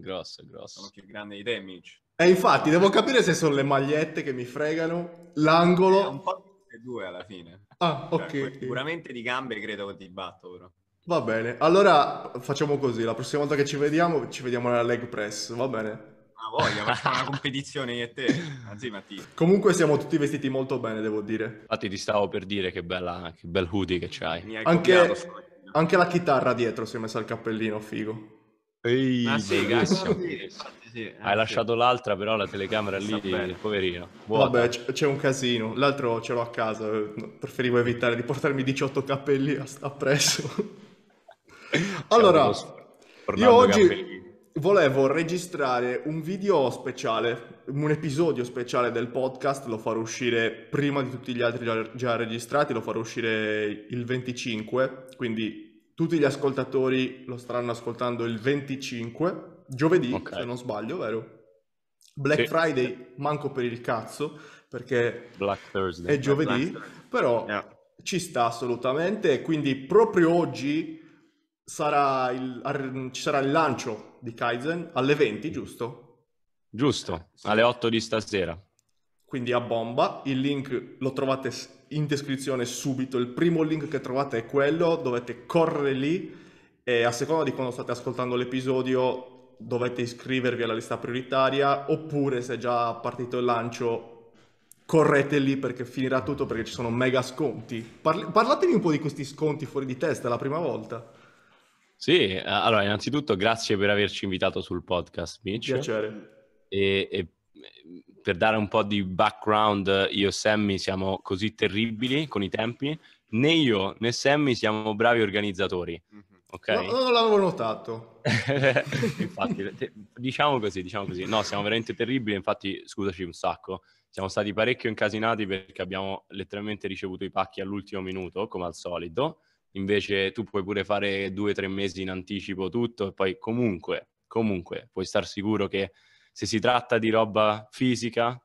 grosso, grosso. Sono più grande i damage. E infatti, devo capire se sono le magliette che mi fregano, l'angolo... È eh, un po' tutte e due alla fine. Ah, cioè, ok. Cioè, sicuramente di gambe credo che ti batto, però. Va bene, allora facciamo così, la prossima volta che ci vediamo, ci vediamo nella leg press, va bene? Ma voglia, facciamo una competizione io e te, anzi Mattia. Comunque siamo tutti vestiti molto bene, devo dire. Infatti ti stavo per dire che, bella, che bel hoodie che c'hai. Anche, anche la chitarra dietro si è messa il cappellino, figo. Ehi, ah, sì, bellissimo. Sì, Hai sì. lasciato l'altra, però la telecamera lì, poverino. Vuota. Vabbè, c- c'è un casino. L'altro ce l'ho a casa. Preferivo evitare di portarmi 18 capelli appresso. allora, io oggi cappelli. volevo registrare un video speciale, un episodio speciale del podcast. Lo farò uscire prima di tutti gli altri già, già registrati. Lo farò uscire il 25, quindi tutti gli ascoltatori lo staranno ascoltando il 25, giovedì, okay. se non sbaglio, vero? Black sì. Friday manco per il cazzo, perché Thursday, è giovedì, però yeah. ci sta assolutamente, quindi proprio oggi sarà il, ar, ci sarà il lancio di Kaizen alle 20, giusto? Giusto, eh, alle 8 di stasera. Quindi a bomba, il link lo trovate in descrizione subito, il primo link che trovate è quello, dovete correre lì e a seconda di quando state ascoltando l'episodio dovete iscrivervi alla lista prioritaria oppure se è già partito il lancio correte lì perché finirà tutto perché ci sono mega sconti. Parli- parlatemi un po' di questi sconti fuori di testa, la prima volta. Sì, eh, allora innanzitutto grazie per averci invitato sul podcast, Mitch. Piacere. E, e per dare un po' di background, io e Sammy siamo così terribili con i tempi, né io né Sammy siamo bravi organizzatori. mm Okay? No, non l'avevo notato. infatti, diciamo così, diciamo così. No, siamo veramente terribili, infatti scusaci un sacco. Siamo stati parecchio incasinati perché abbiamo letteralmente ricevuto i pacchi all'ultimo minuto, come al solito. Invece tu puoi pure fare due o tre mesi in anticipo tutto e poi comunque, comunque puoi star sicuro che se si tratta di roba fisica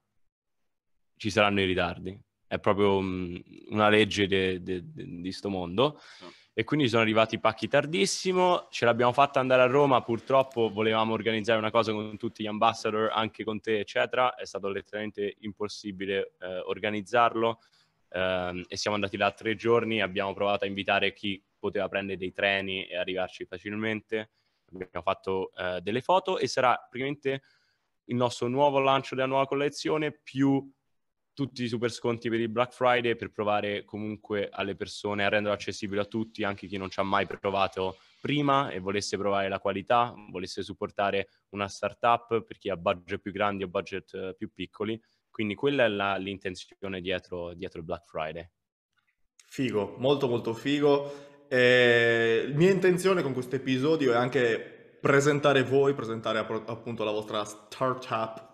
ci saranno i ritardi. È proprio mh, mm, una legge di questo mondo. Ah. E quindi sono arrivati i pacchi tardissimo, ce l'abbiamo fatta andare a Roma, purtroppo volevamo organizzare una cosa con tutti gli ambassador, anche con te, eccetera. È stato letteralmente impossibile eh, organizzarlo eh, e siamo andati là tre giorni, abbiamo provato a invitare chi poteva prendere dei treni e arrivarci facilmente. Abbiamo fatto eh, delle foto e sarà praticamente il nostro nuovo lancio della nuova collezione più tutti i super sconti per il Black Friday per provare comunque alle persone a renderlo accessibile a tutti, anche chi non ci ha mai provato prima e volesse provare la qualità, volesse supportare una startup per chi ha budget più grandi o budget eh, più piccoli. Quindi quella è la, l'intenzione dietro, dietro il Black Friday. Figo, molto molto figo. Eh, mia intenzione con questo episodio è anche presentare voi, presentare appunto la vostra startup.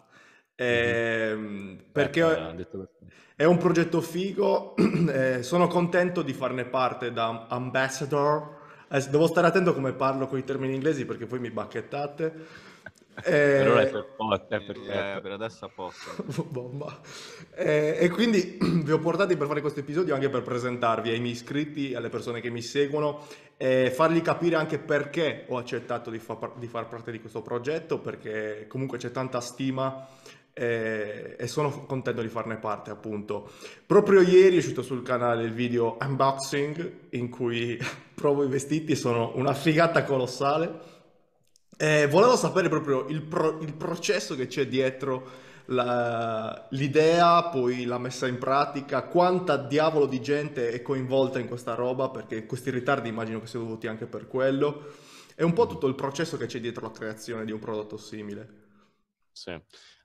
Ehm, mm-hmm. Eh, perché Beh, è un progetto figo, eh, sono contento di farne parte da ambassador. Eh, devo stare attento come parlo con i termini inglesi perché poi mi bacchettate. Eh, per ora è eh, per, posto, è per, eh, per adesso a posto. Bomba. Eh, e quindi vi ho portati per fare questo episodio anche per presentarvi ai miei iscritti, alle persone che mi seguono e fargli capire anche perché ho accettato di, fa, di far parte di questo progetto, perché comunque c'è tanta stima eh, e sono contento di farne parte appunto. Proprio ieri è uscito sul canale il video unboxing in cui provo i vestiti, sono una figata colossale eh, volevo sapere proprio il, pro- il, processo che c'è dietro la- l'idea, poi la messa in pratica, quanta diavolo di gente è coinvolta in questa roba, perché questi ritardi immagino che siano dovuti anche per quello, e un po' mm. tutto il processo che c'è dietro la creazione di un prodotto simile. Sì.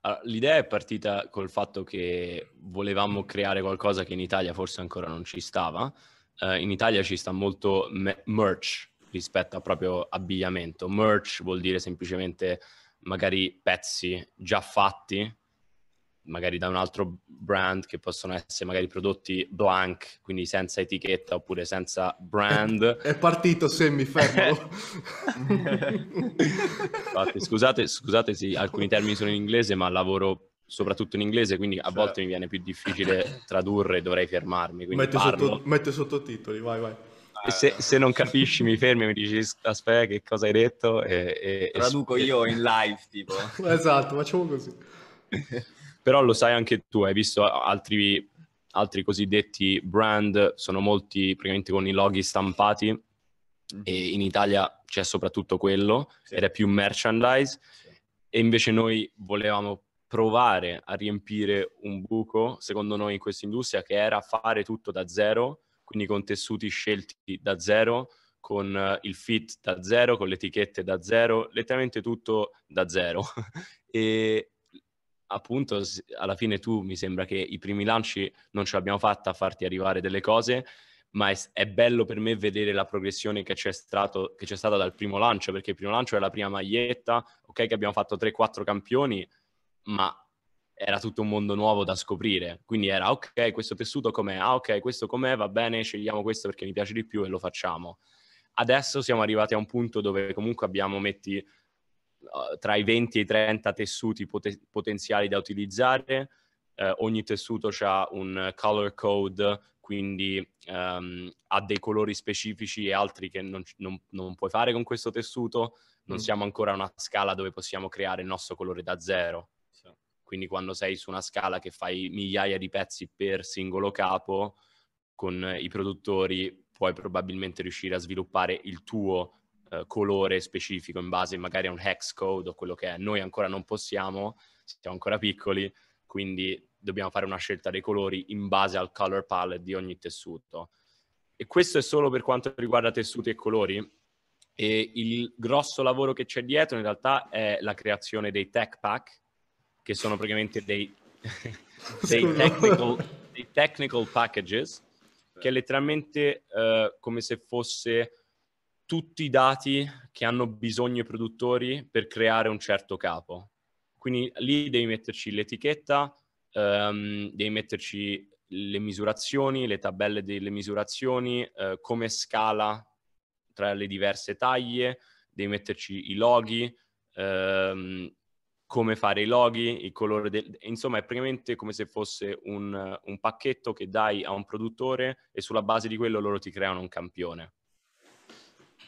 Allora, l'idea è partita col fatto che volevamo creare qualcosa che in Italia forse ancora non ci stava. Uh, in Italia ci sta molto me- merch, rispetto a proprio abbigliamento. Merch vuol dire semplicemente magari pezzi già fatti, magari da un altro brand, che possono essere magari prodotti blank, quindi senza etichetta oppure senza brand. È, partito se mi fermo. Infatti, scusate, scusate sì, alcuni termini sono in inglese, ma lavoro soprattutto in inglese, quindi a cioè... volte certo. mi viene più difficile tradurre, dovrei fermarmi. Mette, sotto, mette sottotitoli, vai, vai se, se, non capisci mi fermi e mi dici aspetta che cosa hai detto e, e traduco e... io in live tipo esatto facciamo così però lo sai anche tu hai visto altri, altri cosiddetti brand sono molti praticamente con i loghi stampati mm-hmm. e in Italia c'è soprattutto quello sì. ed è più merchandise sì. e invece noi volevamo provare a riempire un buco secondo noi in questa industria che era fare tutto da zero quindi con tessuti scelti da zero, con eh, il fit da zero, con le etichette da zero, letteralmente tutto da zero. e appunto alla fine tu mi sembra che i primi lanci non ce l'abbiamo fatta a farti arrivare delle cose, ma è, è bello per me vedere la progressione che c'è, stato, che c'è, stata dal primo lancio, perché il primo lancio è la prima maglietta, ok che abbiamo fatto 3-4 campioni, ma era tutto un mondo nuovo da scoprire. Quindi era ok, questo tessuto com'è? Ah, ok, questo com'è? Va bene, scegliamo questo perché mi piace di più e lo facciamo. Adesso siamo arrivati a un punto dove comunque abbiamo metti eh, tra i 20 e i 30 tessuti poten- potenziali da utilizzare. Eh, ogni tessuto ha un color code, quindi um, ha dei colori specifici e altri che non, non, non puoi fare con questo tessuto. Non mm. siamo ancora a una scala dove possiamo creare il nostro colore da zero quindi quando sei su una scala che fai migliaia di pezzi per singolo capo, con eh, i produttori puoi probabilmente riuscire a sviluppare il tuo eh, colore specifico in base magari a un hex code o quello che è. Noi ancora non possiamo, siamo ancora piccoli, quindi dobbiamo fare una scelta dei colori in base al color palette di ogni tessuto. E questo è solo per quanto riguarda tessuti e colori. E il grosso lavoro che c'è dietro in realtà è la creazione dei tech pack, che sono praticamente dei, dei, technical, dei technical, packages, che è letteralmente uh, come se fosse tutti i dati che hanno bisogno i produttori per creare un certo capo. Quindi lì devi metterci l'etichetta, um, devi metterci le misurazioni, le tabelle delle misurazioni, uh, come scala tra le diverse taglie, devi metterci i loghi, ehm, come fare i loghi, il colore del... Insomma, è praticamente come se fosse un, un, pacchetto che dai a un produttore e sulla base di quello loro ti creano un campione.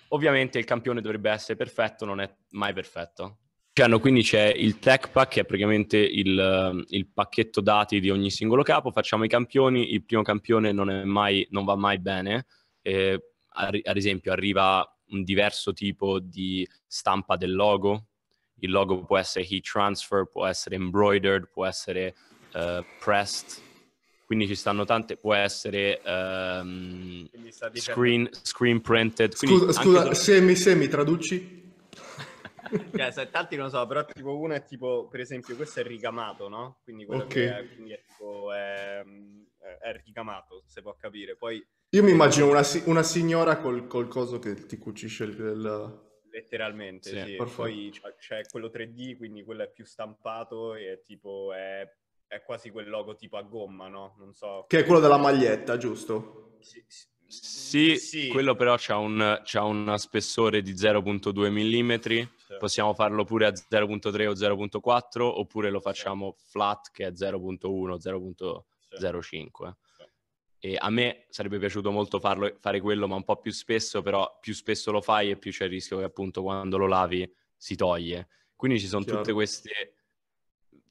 Ovviamente il campione dovrebbe essere perfetto, non è mai perfetto. Cioè, quindi c'è il tech pack, che è praticamente il, il, pacchetto dati di ogni singolo capo. Facciamo i campioni, il primo campione non, mai, non va mai bene. Eh, ad esempio, arriva un diverso tipo di stampa del logo, il logo può essere heat transfer, può essere embroidered, può essere uh, pressed, quindi ci stanno tante, può essere um, screen, screen, printed. Scusa, scusa dove... semi, semi, traduci? cioè, se tanti non so, però tipo uno è tipo, per esempio, questo è rigamato, no? Quindi quello okay. è, quindi è, tipo, ehm, è, è, rigamato, se può capire. Poi... Io mi immagino una, una signora col, col, coso che ti cucisce il... il letteralmente, sì. sì. Poi c'è, c'è, quello 3D, quindi quello è più stampato e tipo è, è, quasi quel logo tipo a gomma, no? Non so. Che è quello della maglietta, giusto? Sì, sì. Sì, sì, quello però c'ha un, c'ha un spessore di 0.2 mm, sì. possiamo farlo pure a 0.3 o 0.4 oppure lo facciamo sì. flat che è 0.1, 0.05. E a me sarebbe piaciuto molto farlo, fare quello, ma un po' più spesso, però più spesso lo fai e più c'è il rischio che appunto quando lo lavi si toglie. Quindi ci sono Chiaro. tutte queste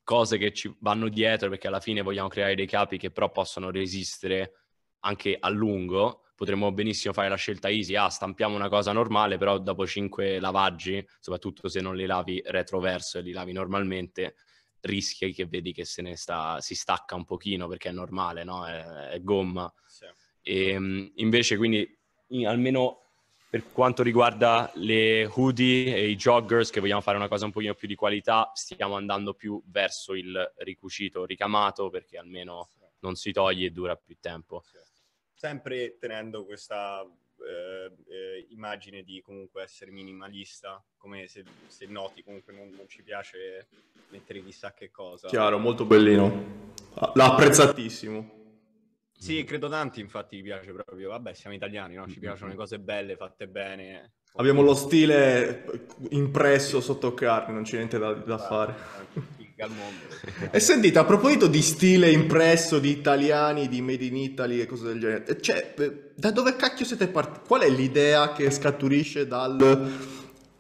cose che ci vanno dietro perché alla fine vogliamo creare dei capi che però possono resistere anche a lungo. Potremmo benissimo fare la scelta easy, ah, stampiamo una cosa normale, però dopo 5 lavaggi, soprattutto se non li lavi retroverso e li lavi normalmente, rischia che vedi che se ne sta, si stacca un pochino perché è normale, no? è, è gomma. Sì. E, ehm, invece quindi in, almeno per quanto riguarda le hoodie e i joggers che vogliamo fare una cosa un pochino più di qualità, stiamo andando più verso il ricucito, ricamato perché almeno non si toglie e dura più tempo. Sì. Sempre tenendo questa eh, eh, immagine di comunque essere minimalista, come se, se noti comunque non, non, ci piace mettere chissà che cosa. Chiaro, molto bellino. Ah, l'ha apprezzatissimo. Sì, credo tanti infatti piace proprio. Vabbè, siamo italiani, no? Ci piacciono le cose belle, fatte bene. Abbiamo lo stile impresso sotto carne, non c'è niente da, da fare al mondo. E sentite, a proposito di stile impresso, di italiani, di made in Italy e cose del genere, cioè, da dove cacchio siete partiti? Qual è l'idea che scaturisce dal...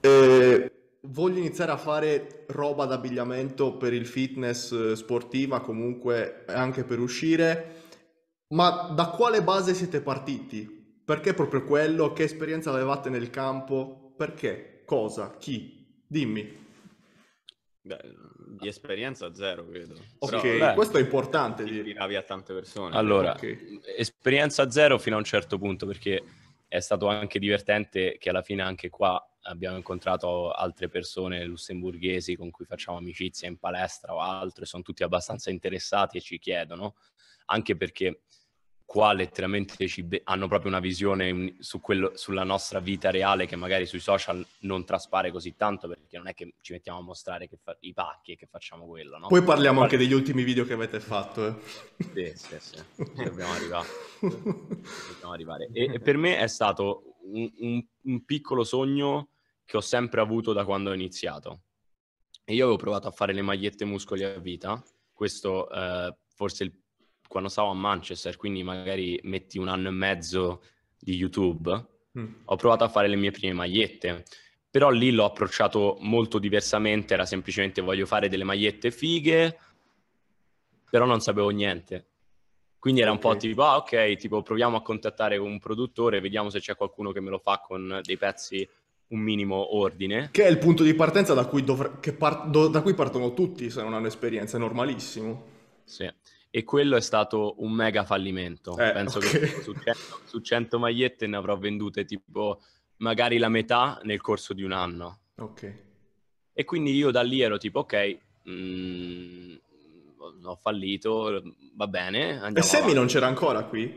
Eh, voglio iniziare a fare roba d'abbigliamento per il fitness eh, sportiva, comunque anche per uscire, ma da quale base siete partiti? Perché proprio quello? Che esperienza avevate nel campo? Perché? Cosa? Chi? Dimmi. Beh, di esperienza zero, credo. Ok, Però, questo è importante. Tiravi a tante persone. Allora, okay. esperienza zero fino a un certo punto, perché è stato anche divertente che alla fine anche qua abbiamo incontrato altre persone lussemburghesi con cui facciamo amicizia in palestra o altro e sono tutti abbastanza interessati e ci chiedono, anche perché qua letteralmente be- hanno proprio una visione su quello, sulla nostra vita reale che magari sui social non traspare così tanto perché non è che ci mettiamo a mostrare fa- i pacchi e che facciamo quello. No? Poi parliamo Par- anche degli ultimi video che avete fatto. Eh. Sì, sì, sì, ci dobbiamo arrivare. dobbiamo arrivare. E, e, per me è stato un, un, un piccolo sogno che ho sempre avuto da quando ho iniziato. E io avevo provato a fare le magliette muscoli a vita, questo eh, forse il quando stavo a Manchester, quindi magari metti un anno e mezzo di YouTube, mm. ho provato a fare le mie prime magliette. Però lì l'ho approcciato molto diversamente, era semplicemente voglio fare delle magliette fighe, però non sapevo niente. Quindi era un okay. po' tipo, ah ok, tipo proviamo a contattare un produttore, vediamo se c'è qualcuno che me lo fa con dei pezzi un minimo ordine. Che è il punto di partenza da cui, dovre- par- do- da cui partono tutti se non hanno esperienza, è normalissimo. Sì e quello è stato un mega fallimento. Eh, Penso okay. che su 100, su 100, magliette ne avrò vendute tipo magari la metà nel corso di un anno. Ok. E quindi io da lì ero tipo, ok, mh, mm, ho fallito, va bene. E Sammy non c'era ancora qui?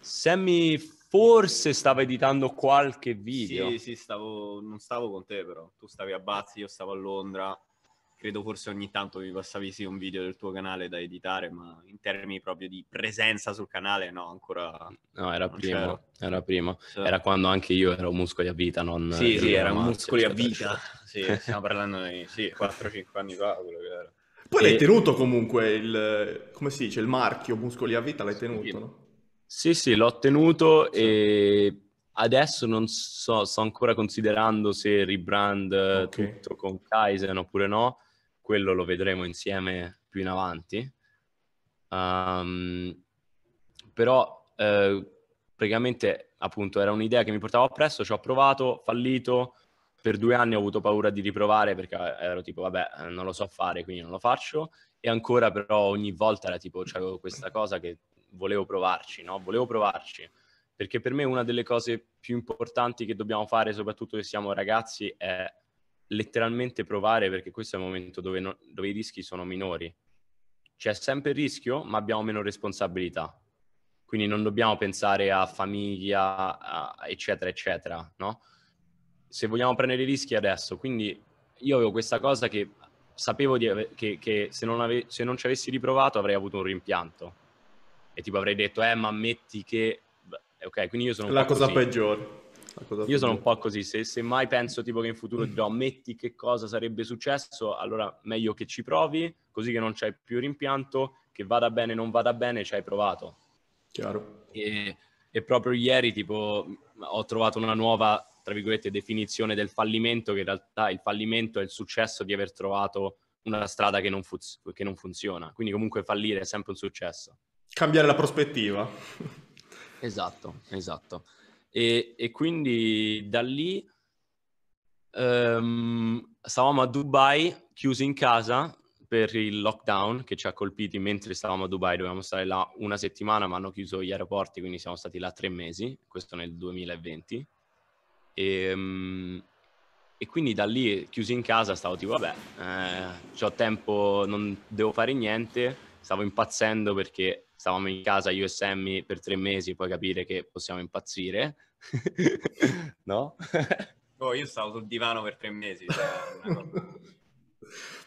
Sammy forse stava editando qualche video. Sì, sì, stavo, non stavo con te però. Tu stavi a Bazzi, io stavo a Londra credo forse ogni tanto vi passavi sì un video del tuo canale da editare, ma in termini proprio di presenza sul canale no, ancora... No, era prima, c'era. era prima. C'era. Era quando anche io ero muscoli a vita, non... Sì, sì, era muscoli a vita, eccetera. sì, stiamo parlando di sì, 4-5 anni fa quello che era. Poi e... l'hai tenuto comunque il, come si dice, il marchio muscoli a vita, l'hai tenuto, sì. no? Sì, sì, l'ho tenuto sì. e adesso non so, sto ancora considerando se rebrand okay. tutto con Kaizen oppure no, quello lo vedremo insieme più in avanti. Um, però eh, praticamente appunto era un'idea che mi portavo appresso, ci ho provato, fallito, per due anni ho avuto paura di riprovare perché eh, ero tipo vabbè eh, non lo so fare quindi non lo faccio e ancora però ogni volta era tipo c'avevo questa cosa che volevo provarci, no? Volevo provarci perché per me una delle cose più importanti che dobbiamo fare soprattutto se siamo ragazzi è letteralmente provare perché questo è il momento dove, no, dove i rischi sono minori. C'è sempre il rischio, ma abbiamo meno responsabilità. Quindi non dobbiamo pensare a famiglia, a eccetera, eccetera, no? Se vogliamo prendere i rischi adesso, quindi io avevo questa cosa che sapevo ave- che, che, se, non ave- se non ci avessi riprovato avrei avuto un rimpianto. E tipo avrei detto, eh, ma ammetti che... Ok, quindi io sono... La cosa così. peggiore. Io sono un po' così, se, se, mai penso tipo che in futuro dirò mm. metti che cosa sarebbe successo, allora meglio che ci provi, così che non c'hai più rimpianto, che vada bene o non vada bene, ci hai provato. Chiaro. E, e proprio ieri tipo ho trovato una nuova, tra virgolette, definizione del fallimento, che in realtà il fallimento è il successo di aver trovato una strada che non, fu- che non funziona. Quindi comunque fallire è sempre un successo. Cambiare la prospettiva. Esatto, esatto. E, e quindi da lì um, stavamo a Dubai, chiusi in casa per il lockdown che ci ha colpiti mentre stavamo a Dubai, dovevamo stare là una settimana, ma hanno chiuso gli aeroporti, quindi siamo stati là tre mesi, questo nel 2020. E, um, e quindi da lì, chiusi in casa, stavo tipo, vabbè, eh, ho tempo, non devo fare niente, stavo impazzendo perché stavamo in casa io e Sammy per tre mesi, poi capire che possiamo impazzire, no? oh, io stavo sul divano per tre mesi. Cioè,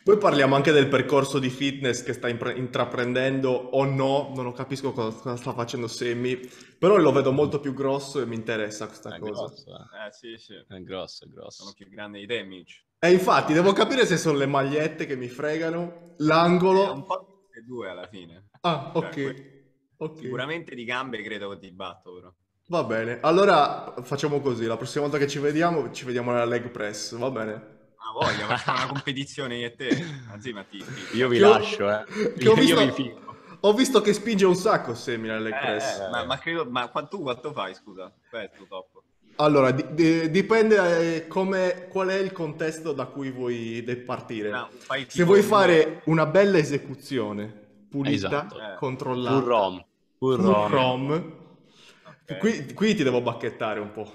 poi parliamo anche del percorso di fitness che sta impre- intraprendendo o no, non capisco cosa, cosa sta facendo Semi, però lo vedo molto più grosso e mi interessa questa è cosa. Grosso, eh. eh sì, sì. È grosso, è grosso. Sono più grande di te, Mitch. Eh, e infatti, devo capire se sono le magliette che mi fregano, l'angolo... È un po' tutte e due alla fine. Ah, cioè, ok. Cioè, okay. Sicuramente di gambe credo che ti batto però. Va bene, allora facciamo così, la prossima volta che ci vediamo ci vediamo alla leg press, va bene? Ah, ma voglia, facciamo una competizione io e te, anzi ah, Mattia. Io vi che lascio, eh. ho... eh. Io, visto... vi figo ho visto che spinge un sacco Semi nelle eh, press. Eh, ma, ma, credo, ma tu quanto fai, scusa? Questo top. Allora, di- di- dipende eh, come, qual è il contesto da cui vuoi partire. Ah, no, Se vuoi un- fare una bella esecuzione, pulita, Esatto. Eh. controllata, Full ROM. Full full ROM. ROM, Ok. qui, qui ti devo bacchettare un po'.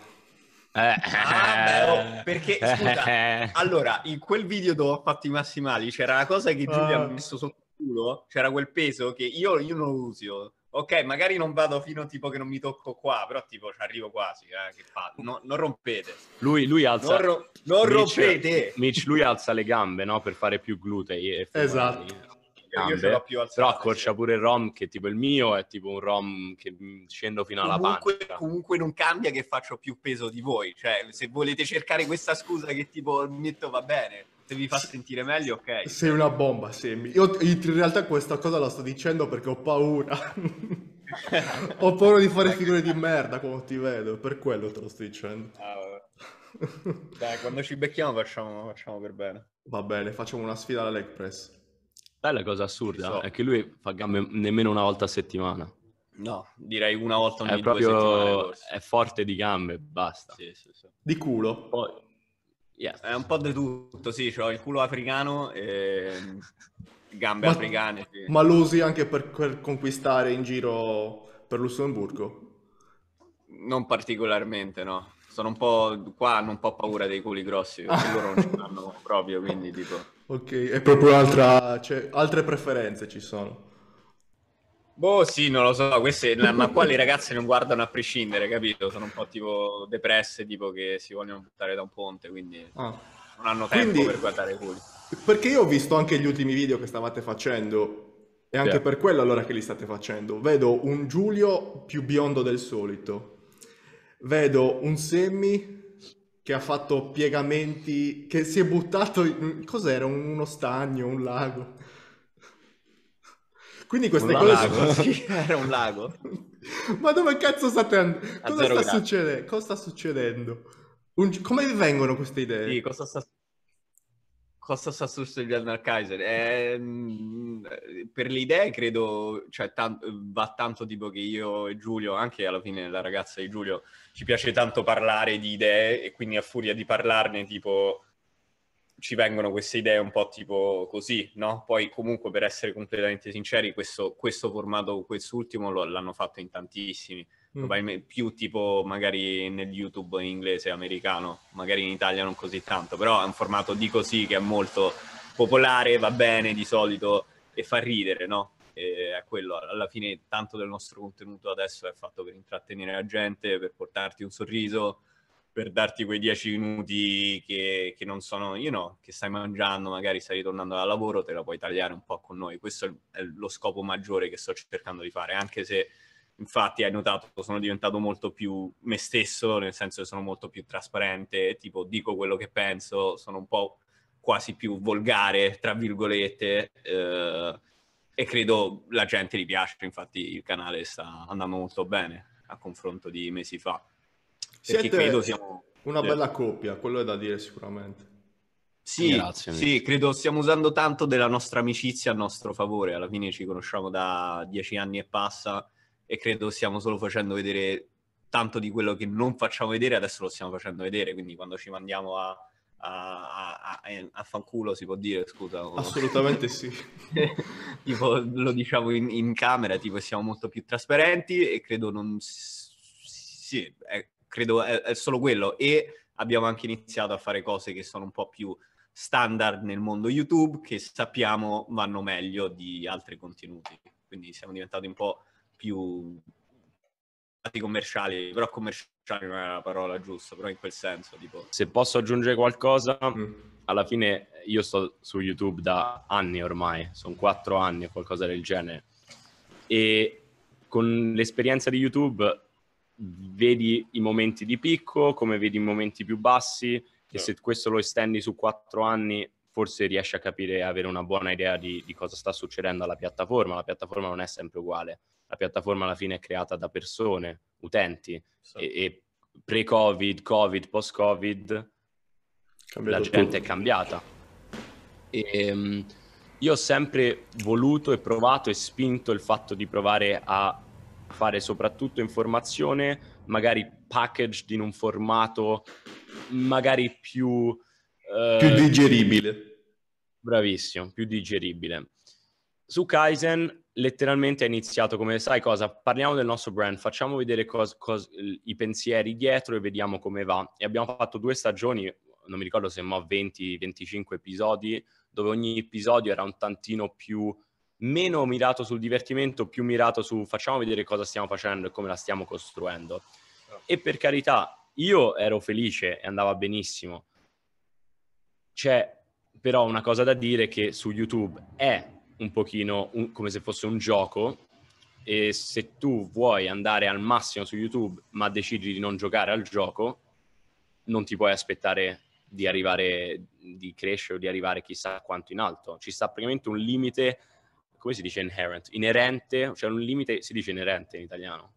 Eh. Ah, beh, oh, perché, scusa, Allora, in quel video dove ho fatto i massimali c'era la cosa che Giulia Ah. ha messo sotto il culo, c'era quel peso che io, io non lo uso, ok, magari non vado fino tipo che non mi tocco qua, però tipo ci arrivo quasi, eh, che fa, no, non rompete. Lui, lui alza... Non, ro- non Mitch, rompete! Mitch, lui alza le gambe, no? Per fare più glutei. esatto. Gambe, Io ce l'ho più alzata, però accorcia sì. pure il rom che tipo il mio è tipo un rom che mm, scendo fino alla comunque, pancia comunque non cambia che faccio più peso di voi cioè se volete cercare questa scusa che tipo metto va bene se vi fa sentire meglio, ok. Sei una bomba, Semi. Io in realtà questa cosa la sto dicendo perché ho paura. ho paura di fare figure di merda quando ti vedo, per quello te lo sto dicendo. Ah, Dai, quando ci becchiamo facciamo, facciamo, per bene. Va bene, facciamo una sfida alla leg press. Dai, la cosa assurda so. è che lui fa gambe nemmeno una volta a settimana. No, direi una volta ogni è proprio, È forte di gambe, basta. Sì, sì, sì. Di culo. Poi, Yeah, è un po' di tutto, sì, ho il culo africano e mm, gambe ma, africane. Sì. Ma lo usi anche per, per conquistare in giro per Lussemburgo? Non particolarmente, no. Sono un po' qua, hanno un po' paura dei culi grossi, perché loro non ce l'hanno proprio, quindi tipo... Ok, è proprio un'altra... Cioè, altre preferenze ci sono. Boh, sì, non lo so, queste, ma qua le ragazze non guardano a prescindere, capito? Sono un po' tipo depresse, tipo che si vogliono buttare da un ponte, quindi ah. non hanno tempo quindi, per guardare i Perché io ho visto anche gli ultimi video che stavate facendo, e anche yeah. per quello allora che li state facendo, vedo un Giulio più biondo del solito, vedo un Semmi che ha fatto piegamenti, che si è buttato, in... cos'era, uno stagno, un lago? Quindi queste un cose lago. sono... Sì, era un lago. Ma dove cazzo state andando? Cosa sta, succedendo? cosa sta succedendo? Un... Come vi vengono queste idee? Sì, cosa sta cosa sta succedendo al Kaiser? Eh, per le idee credo, cioè, tanto, va tanto tipo che io e Giulio, anche alla fine la ragazza di Giulio, ci piace tanto parlare di idee e quindi a furia di parlarne tipo ci vengono queste idee un po' tipo così, no? Poi comunque per essere completamente sinceri, questo, questo formato, quest'ultimo l'hanno fatto in tantissimi, mm. più tipo magari nel YouTube in inglese, americano, magari in Italia non così tanto, però è un formato di così che è molto popolare, va bene di solito e fa ridere, no? E è quello, alla fine tanto del nostro contenuto adesso è fatto per intrattenere la gente, per portarti un sorriso, per darti quei dieci minuti che, che non sono, io no, know, che stai mangiando, magari stai ritornando dal lavoro, te la puoi tagliare un po' con noi. Questo è lo scopo maggiore che sto cercando di fare, anche se infatti hai notato sono diventato molto più me stesso, nel senso che sono molto più trasparente, tipo dico quello che penso, sono un po' quasi più volgare, tra virgolette, eh, e credo la gente gli piace, infatti il canale sta andando molto bene a confronto di mesi fa. Siete credo siamo... una bella coppia, quello è da dire sicuramente. Sì, Grazie, sì, credo stiamo usando tanto della nostra amicizia a nostro favore. Alla fine ci conosciamo da dieci anni e passa e credo stiamo solo facendo vedere tanto di quello che non facciamo vedere, adesso lo stiamo facendo vedere. Quindi quando ci mandiamo a, a, a, a eh, fanculo si può dire, scusa. Assolutamente sì. tipo, lo diciamo in, in, camera, tipo siamo molto più trasparenti e credo non... Sì, è, credo è, è solo quello. E abbiamo anche iniziato a fare cose che sono un po' più standard nel mondo YouTube, che sappiamo vanno meglio di altri contenuti. Quindi siamo diventati un po' più commerciali, però commerciali non è la parola giusta, però in quel senso. Tipo... Se posso aggiungere qualcosa, mm. alla fine io sto su YouTube da anni ormai, sono quattro anni o qualcosa del genere, e con l'esperienza di YouTube vedi i momenti di picco, come vedi i momenti più bassi sì. e se questo lo estendi su quattro anni forse riesci a capire e avere una buona idea di, di, cosa sta succedendo alla piattaforma. La piattaforma non è sempre uguale, la piattaforma alla fine è creata da persone, utenti sì. e, e pre-Covid, Covid, post-Covid la gente tutto. è cambiata. E, um, io ho sempre voluto e provato e spinto il fatto di provare a fare soprattutto informazione, magari packaged in un formato magari più... Eh, più digeribile. Bravissimo, più digeribile. Su Kaizen letteralmente è iniziato come, sai cosa, parliamo del nostro brand, facciamo vedere cos, cos, i pensieri dietro e vediamo come va. E abbiamo fatto due stagioni, non mi ricordo se mo 20-25 episodi, dove ogni episodio era un tantino più meno mirato sul divertimento, più mirato su facciamo vedere cosa stiamo facendo e come la stiamo costruendo. Certo. E per carità, io ero felice e andava benissimo. C'è però una cosa da dire che su YouTube è un pochino un, come se fosse un gioco e se tu vuoi andare al massimo su YouTube ma decidi di non giocare al gioco, non ti puoi aspettare di arrivare, di crescere o di arrivare chissà quanto in alto. Ci sta praticamente un limite come si dice inherent? Inerente? Cioè un limite si dice inerente in italiano.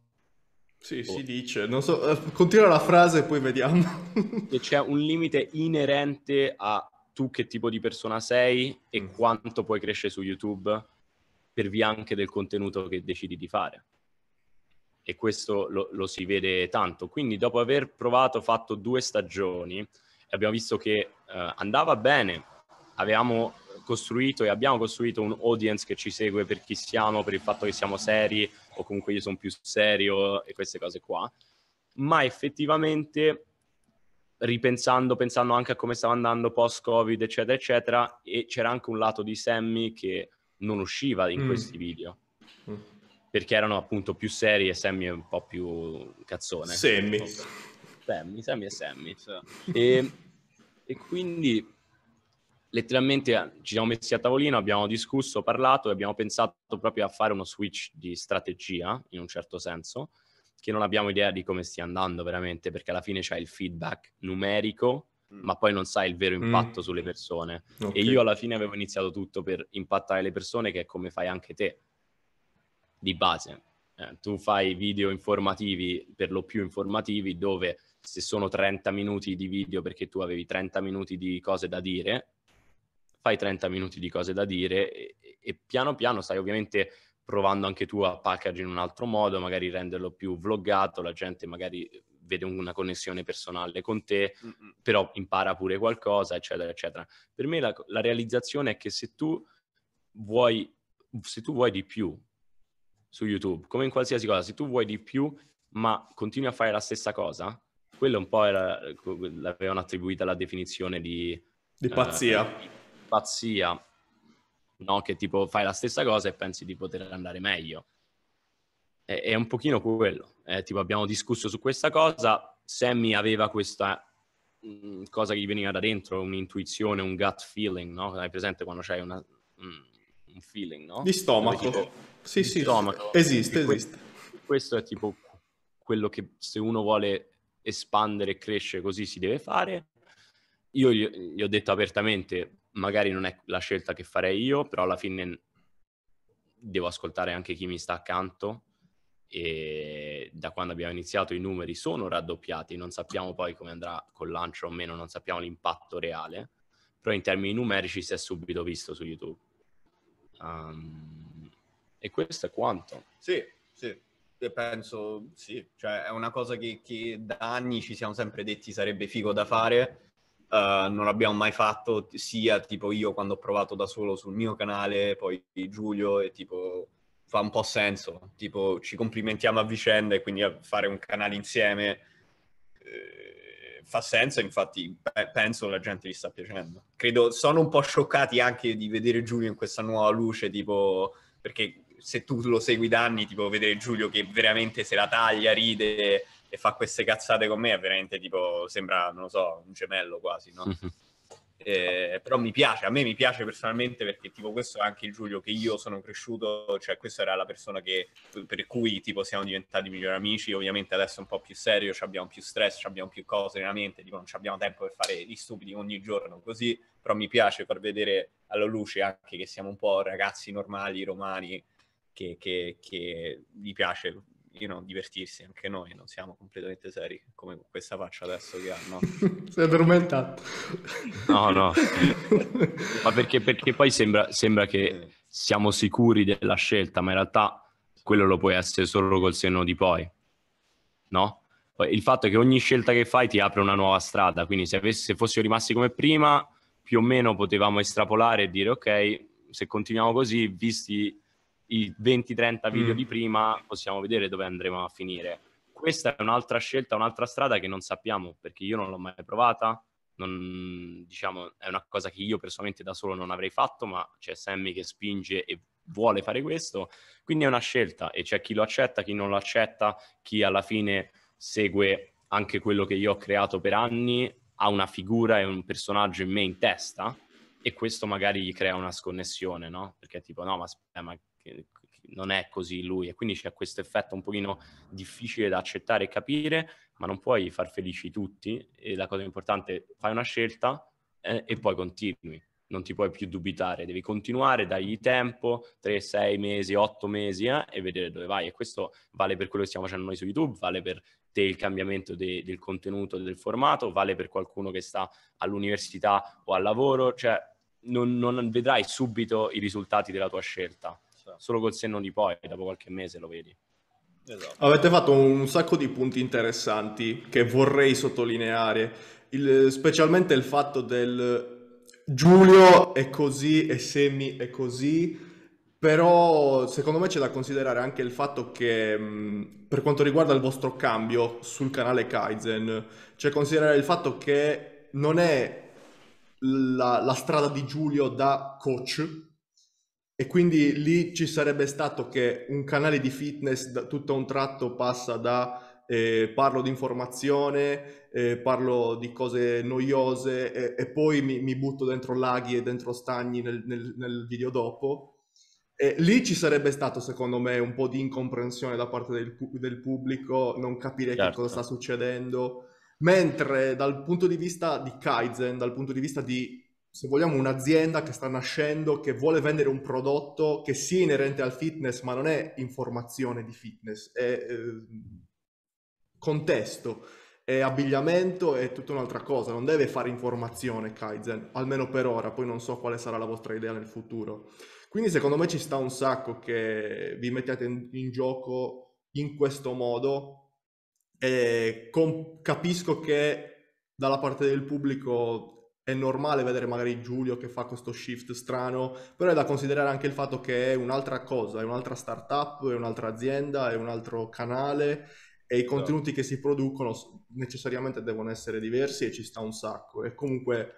Sì, oh. si boh. dice, non so, eh, continua la frase e poi vediamo. che c'è un limite inerente a tu che tipo di persona sei e mm. quanto puoi crescere su YouTube per via anche del contenuto che decidi di fare. E questo lo, lo si vede tanto. Quindi dopo aver provato, fatto due stagioni, abbiamo visto che uh, andava bene, avevamo costruito e abbiamo costruito un audience che ci segue per chi siamo, per il fatto che siamo seri o comunque io sono più serio e queste cose qua, ma effettivamente ripensando, pensando anche a come stava andando post-Covid, eccetera, eccetera, e c'era anche un lato di Sammy che non usciva in mm. questi video. Mm. Perché erano appunto più seri e Sammy è un po' più cazzone. Sammy. Sammy, Sammy e Sammy. Cioè. e, e quindi letteralmente eh, ci siamo messi a tavolino, abbiamo discusso, parlato e abbiamo pensato proprio a fare uno switch di strategia, in un certo senso, che non abbiamo idea di come stia andando veramente, perché alla fine c'è il feedback numerico, mm. ma poi non sai il vero mm. impatto mm. sulle persone. Okay. E io alla fine avevo iniziato tutto per impattare le persone, che è come fai anche te, di base. Eh, tu fai video informativi, per lo più informativi, dove se sono 30 minuti di video perché tu avevi 30 minuti di cose da dire, fai 30 minuti di cose da dire e, e piano piano stai ovviamente provando anche tu a package in un altro modo, magari renderlo più vloggato, la gente magari vede una connessione personale con te, mm-hmm. però impara pure qualcosa, eccetera, eccetera. Per me la, la, realizzazione è che se tu vuoi, se tu vuoi di più su YouTube, come in qualsiasi cosa, se tu vuoi di più, ma continui a fare la stessa cosa, quella un po' era, l'avevano attribuita la definizione di... Di eh, pazzia. Eh, pazzia, no? Che tipo fai la stessa cosa e pensi di poter andare meglio. E, è un pochino quello. è, eh, tipo abbiamo discusso su questa cosa, Sammy aveva questa mh, mm, cosa che gli veniva da dentro, un'intuizione, un gut feeling, no? Hai presente quando c'hai una, mh, mm, un feeling, no? Di stomaco. Tipo, sì, di sì, stomaco. esiste, e esiste. Questo, è tipo quello che se uno vuole espandere e crescere così si deve fare. Io gli ho detto apertamente, magari non è la scelta che farei io, però alla fine devo ascoltare anche chi mi sta accanto e da quando abbiamo iniziato i numeri sono raddoppiati, non sappiamo poi come andrà col lancio o meno, non sappiamo l'impatto reale, però in termini numerici si è subito visto su YouTube. Um, e questo è quanto. Sì, sì, penso sì, cioè è una cosa che, che da anni ci siamo sempre detti sarebbe figo da fare eh, non abbiamo mai fatto, sia tipo io quando ho provato da solo sul mio canale, poi Giulio e tipo fa un po' senso, tipo ci complimentiamo a vicenda e quindi a fare un canale insieme eh, fa senso, infatti pe- penso la gente gli sta piacendo. Credo, sono un po' scioccati anche di vedere Giulio in questa nuova luce, tipo perché se tu lo segui da anni, tipo vedere Giulio che veramente se la taglia, ride, e fa queste cazzate con me è veramente tipo, sembra, non lo so, un gemello quasi, no? Mhm. Eh, però mi piace, a me mi piace personalmente perché tipo questo è anche il Giulio che io sono cresciuto, cioè questa era la persona che, per cui tipo siamo diventati migliori amici, ovviamente adesso è un po' più serio, abbiamo più stress, abbiamo più cose nella mente, tipo non abbiamo tempo per fare gli stupidi ogni giorno così, però mi piace far vedere alla luce anche che siamo un po' ragazzi normali, romani, che, che, che gli piace you know, divertirsi anche noi, non siamo completamente seri come questa faccia adesso che hanno. Sei addormentato. No, no, ma perché, perché poi sembra, sembra, che eh. siamo sicuri della scelta, ma in realtà quello lo puoi essere solo col senno di poi, no? Il fatto è che ogni scelta che fai ti apre una nuova strada, quindi se, avessi, se fossimo rimasti come prima, più o meno potevamo estrapolare e dire ok, se continuiamo così, visti i 20-30 video mm. di prima, possiamo vedere dove andremo a finire. Questa è un'altra scelta, un'altra strada che non sappiamo perché io non l'ho mai provata. Non, diciamo, è una cosa che io personalmente da solo non avrei fatto, ma c'è Sammy che spinge e vuole fare questo. Quindi è una scelta e c'è chi lo accetta, chi non lo accetta, chi alla fine segue anche quello che io ho creato per anni, ha una figura e un personaggio in me in testa e questo magari gli crea una sconnessione, no? Perché tipo, no, ma, ma che, non è così lui e quindi c'è questo effetto un pochino difficile da accettare e capire, ma non puoi far felici tutti e la cosa importante, fai una scelta eh, e poi continui, non ti puoi più dubitare, devi continuare, dargli tempo, 3, 6 mesi, 8 mesi eh, e vedere dove vai e questo vale per quello che stiamo facendo noi su YouTube, vale per te il cambiamento de- del contenuto, del formato, vale per qualcuno che sta all'università o al lavoro, cioè non, non vedrai subito i risultati della tua scelta Esatto. solo col senno di poi, dopo qualche mese lo vedi. Esatto. Avete fatto un sacco di punti interessanti che vorrei sottolineare, il, specialmente il fatto del Giulio è così e Semi è così, però secondo me c'è da considerare anche il fatto che mm, per quanto riguarda il vostro cambio sul canale Kaizen, cioè considerare il fatto che non è la, la strada di Giulio da coach, e quindi lì ci sarebbe stato che un canale di fitness da, tutto a un tratto passa da eh, parlo di informazione, eh, parlo di cose noiose e, e poi mi, mi, butto dentro laghi e dentro stagni nel, nel, nel video dopo. E lì ci sarebbe stato, secondo me, un po' di incomprensione da parte del, del pubblico, non capire certo. che cosa certo. sta succedendo. Mentre dal punto di vista di Kaizen, dal punto di vista di se vogliamo, un'azienda che sta nascendo, che vuole vendere un prodotto che sia inerente al fitness, ma non è informazione di fitness, è eh, contesto, è abbigliamento, è tutta un'altra cosa, non deve fare informazione Kaizen, almeno per ora, poi non so quale sarà la vostra idea nel futuro. Quindi secondo me ci sta un sacco che vi mettiate in, in gioco in questo modo e con, capisco che dalla parte del pubblico è normale vedere magari Giulio che fa questo shift strano, però è da considerare anche il fatto che è un'altra cosa, è un'altra startup, è un'altra azienda, è un altro canale e i esatto. contenuti che si producono necessariamente devono essere diversi e ci sta un sacco. E comunque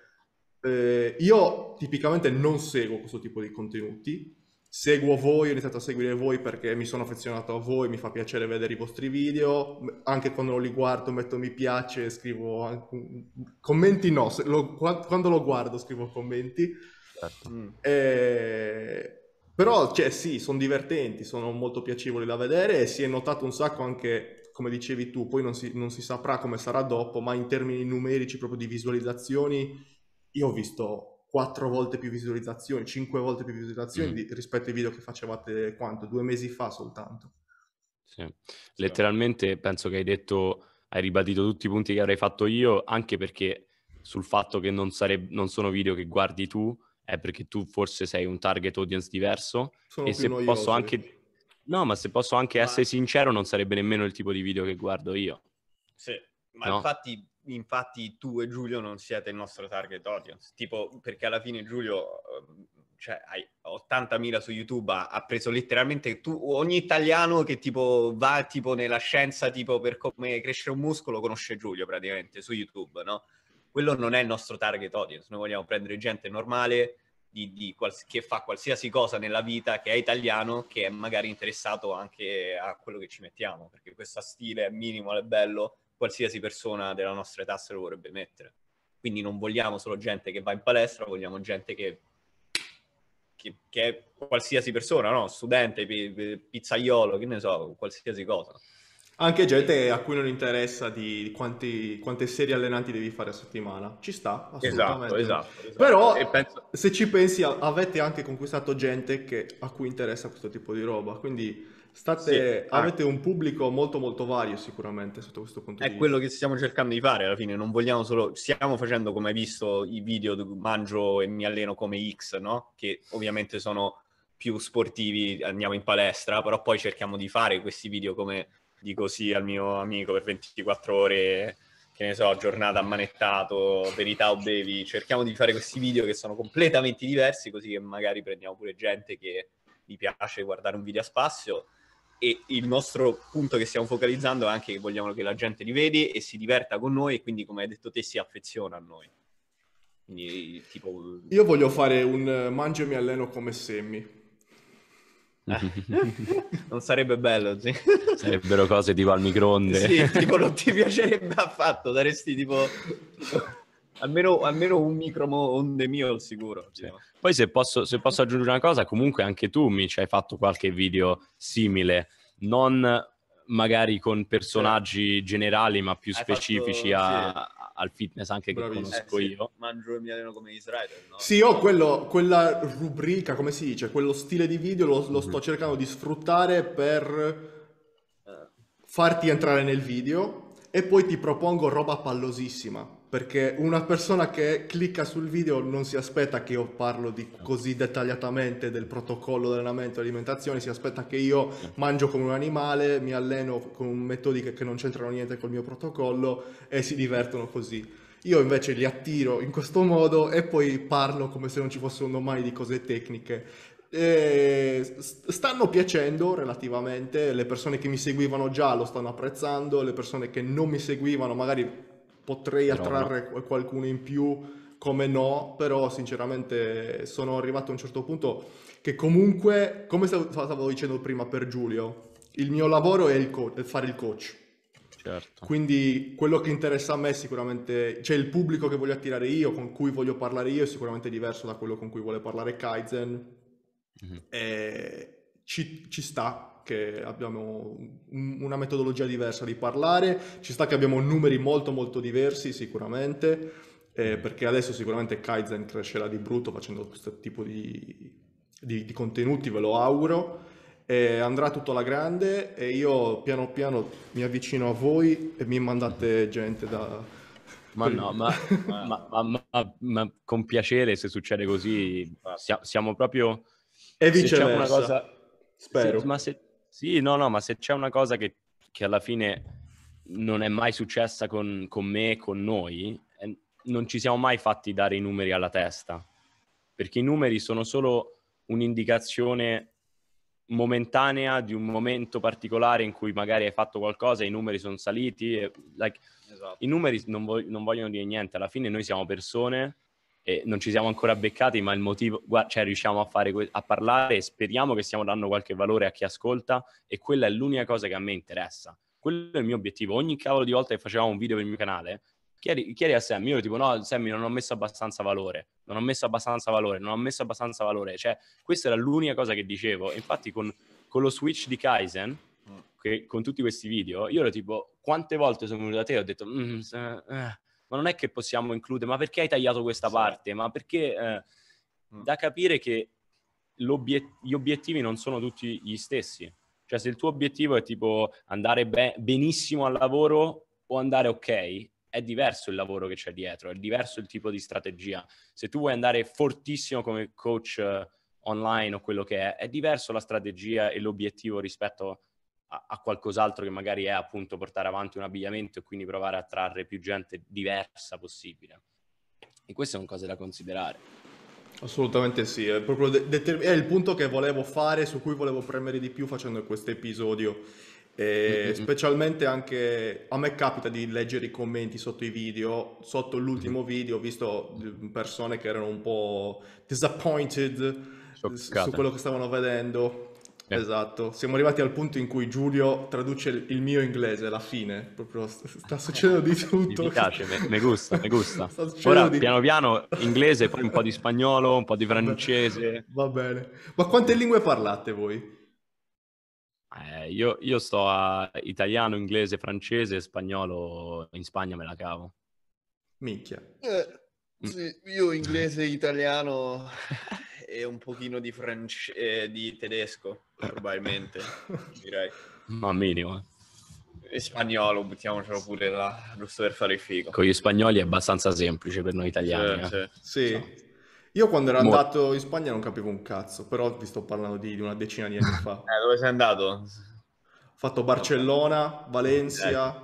eh, io tipicamente non seguo questo tipo di contenuti, seguo voi, ho iniziato a seguire voi perché mi sono affezionato a voi, mi fa piacere vedere i vostri video, anche quando li guardo metto mi piace, scrivo commenti no, lo, quando lo guardo scrivo commenti. Certo. Mm. E... Però cioè, sì, sono divertenti, sono molto piacevoli da vedere e si è notato un sacco anche, come dicevi tu, poi non si, non si saprà come sarà dopo, ma in termini numerici proprio di visualizzazioni, io ho visto quattro volte più visualizzazioni, cinque volte più visualizzazioni mm. di, rispetto ai video che facevate quanto? Due mesi fa soltanto. Sì. Letteralmente penso che hai detto, hai ribadito tutti i punti che avrei fatto io, anche perché sul fatto che non, sareb- non sono video che guardi tu, è perché tu forse sei un target audience diverso. Sono e se noioso, posso anche... No, ma se posso anche ma... essere sincero, non sarebbe nemmeno il tipo di video che guardo io. Sì, ma no? infatti infatti tu e Giulio non siete il nostro target audience, tipo perché alla fine Giulio, ehm, cioè hai 80.000 su YouTube, ha, preso letteralmente tu, ogni italiano che tipo va tipo nella scienza tipo per come crescere un muscolo conosce Giulio praticamente su YouTube, no? Quello non è il nostro target audience, noi vogliamo prendere gente normale di, di quals- che fa qualsiasi cosa nella vita, che è italiano, che è magari interessato anche a quello che ci mettiamo, perché questo stile è minimo, è bello, qualsiasi persona della nostra età se lo vorrebbe mettere. Quindi non vogliamo solo gente che va in palestra, vogliamo gente che, che, che è qualsiasi persona, no? studente, pizzaiolo, che ne so, qualsiasi cosa. Anche gente a cui non interessa di quanti, quante serie allenanti devi fare a settimana. Ci sta, assolutamente. Esatto, esatto. esatto. Però, penso... se ci pensi, avete anche conquistato gente che, a cui interessa questo tipo di roba. Quindi State, sì. Ah. Avete un pubblico molto molto vario sicuramente sotto questo punto È di vista. È quello che stiamo cercando di fare alla fine, non vogliamo solo... Stiamo facendo, come hai visto, i video mangio e mi alleno come X, no? Che ovviamente sono più sportivi, andiamo in palestra, però poi cerchiamo di fare questi video come dico sì al mio amico per 24 ore, che ne so, giornata ammanettato, verità o bevi. Cerchiamo di fare questi video che sono completamente diversi, così che magari prendiamo pure gente che gli piace guardare un video a spazio e il nostro punto che stiamo focalizzando è anche che vogliamo che la gente li vede e si diverta con noi e quindi come hai detto te si affeziona a noi. Quindi, tipo... Io voglio fare un eh, mangio e mi alleno come semi non sarebbe bello, sì. Sarebbero cose tipo al microonde. Sì, tipo non ti piacerebbe affatto, daresti tipo almeno, almeno, un microonde mio sicuro. Sì. Diciamo. Poi se posso, se posso, aggiungere una cosa, comunque anche tu mi ci hai fatto qualche video simile, non magari con personaggi sì. generali ma più hai specifici fatto... a, al fitness anche che Bravissimo. conosco eh, sì. io. Mangio e mi alleno come Easy no? Sì, ho quello, quella rubrica, come si dice, quello stile di video lo, lo mm-hmm. sto mhm. cercando di sfruttare per eh, farti entrare nel video e poi ti propongo roba pallosissima perché una persona che clicca sul video non si aspetta che io parlo di così dettagliatamente del protocollo di allenamento e alimentazione, si aspetta che io mangio come un animale, mi alleno con metodiche che non c'entrano niente col mio protocollo e si divertono così. Io invece li attiro in questo modo e poi parlo come se non ci fossero mai di cose tecniche. E stanno piacendo relativamente, le persone che mi seguivano già lo stanno apprezzando, le persone che non mi seguivano magari potrei però attrarre no. qualcuno in più, come no, però sinceramente sono arrivato a un certo punto che comunque, come stavo, stavo dicendo prima per Giulio, il mio lavoro è, il co- è fare il coach. Certo. Quindi quello che interessa a me sicuramente, cioè il pubblico che voglio attirare io, con cui voglio parlare io, è sicuramente diverso da quello con cui vuole parlare Kaizen. Mm-hmm. E eh, ci, ci sta, che abbiamo una metodologia diversa di parlare, ci sta che abbiamo numeri molto molto diversi sicuramente, eh, perché adesso sicuramente Kaizen crescerà di brutto facendo questo tipo di, di, di contenuti, ve lo auguro. E andrà tutto alla grande e io piano piano mi avvicino a voi e mi mandate gente da... Ma no, ma, ma, ma, ma con piacere se succede così, siamo proprio... E viceversa, cosa... spero. Se, ma se, sì, no, no, ma se c'è una cosa che, che alla fine non è mai successa con, con me e con noi, è, non ci siamo mai fatti dare i numeri alla testa, perché i numeri sono solo un'indicazione momentanea di un momento particolare in cui magari hai fatto qualcosa, e i numeri sono saliti. E, like, esatto. I numeri non, vog- non vogliono dire niente, alla fine noi siamo persone eh, non ci siamo ancora beccati, ma il motivo, guarda, cioè riusciamo a, fare, a parlare, speriamo che stiamo dando qualche valore a chi ascolta e quella è l'unica cosa che a me interessa. Quello è il mio obiettivo. Ogni cavolo di volta che facevamo un video per il mio canale, chiedi, chiedi a Sammy, io tipo no, Sammy non ho messo abbastanza valore, non ho messo abbastanza valore, non ho messo abbastanza valore. Cioè, questa era l'unica cosa che dicevo. infatti con, con lo switch di Kaizen, mm. che, con tutti questi video, io ero tipo, quante volte sono venuto da te e ho detto... Mm, eh, eh ma non è che possiamo includere, ma perché hai tagliato questa sì. parte? Ma perché eh, mm. da capire che gli obiettivi non sono tutti gli stessi. Cioè, se il tuo obiettivo è tipo andare be- benissimo al lavoro o andare ok, è diverso il lavoro che c'è dietro, è diverso il tipo di strategia. Se tu vuoi andare fortissimo come coach eh, online o quello che è, è diverso la strategia e l'obiettivo rispetto a a, qualcos'altro che magari è appunto portare avanti un abbigliamento e quindi provare a attrarre più gente diversa possibile. E queste sono cose da considerare. Assolutamente sì, è proprio de- determ- è il punto che volevo fare, su cui volevo premere di più facendo questo episodio. Mm-hmm. Specialmente anche a me capita di leggere i commenti sotto i video. Sotto l'ultimo mm-hmm. video ho visto persone che erano un po' disappointed Scioccate. su quello che stavano vedendo. Esatto, siamo arrivati al punto in cui Giulio traduce il mio inglese, la fine, proprio sta succedendo di tutto. Mi piace, me, gusta, mi gusta. Ora di... piano piano inglese, poi un po' di spagnolo, un po' di francese. Va bene, ma quante lingue parlate voi? Eh, io, io, sto a italiano, inglese, francese, spagnolo, in Spagna me la cavo. Minchia. Eh, sì, io inglese, italiano... e un pochino di, French, eh, di tedesco, probabilmente, direi. Ma minimo. Eh. E spagnolo, buttiamocelo pure là, giusto per fare il figo. Con gli spagnoli è abbastanza semplice per noi italiani. Sì. Eh. sì. sì. Io quando ero Mol... andato in Spagna non capivo un cazzo, però vi sto parlando di, di una decina di anni fa. eh, dove sei andato? Ho fatto Barcellona, Valencia... Eh.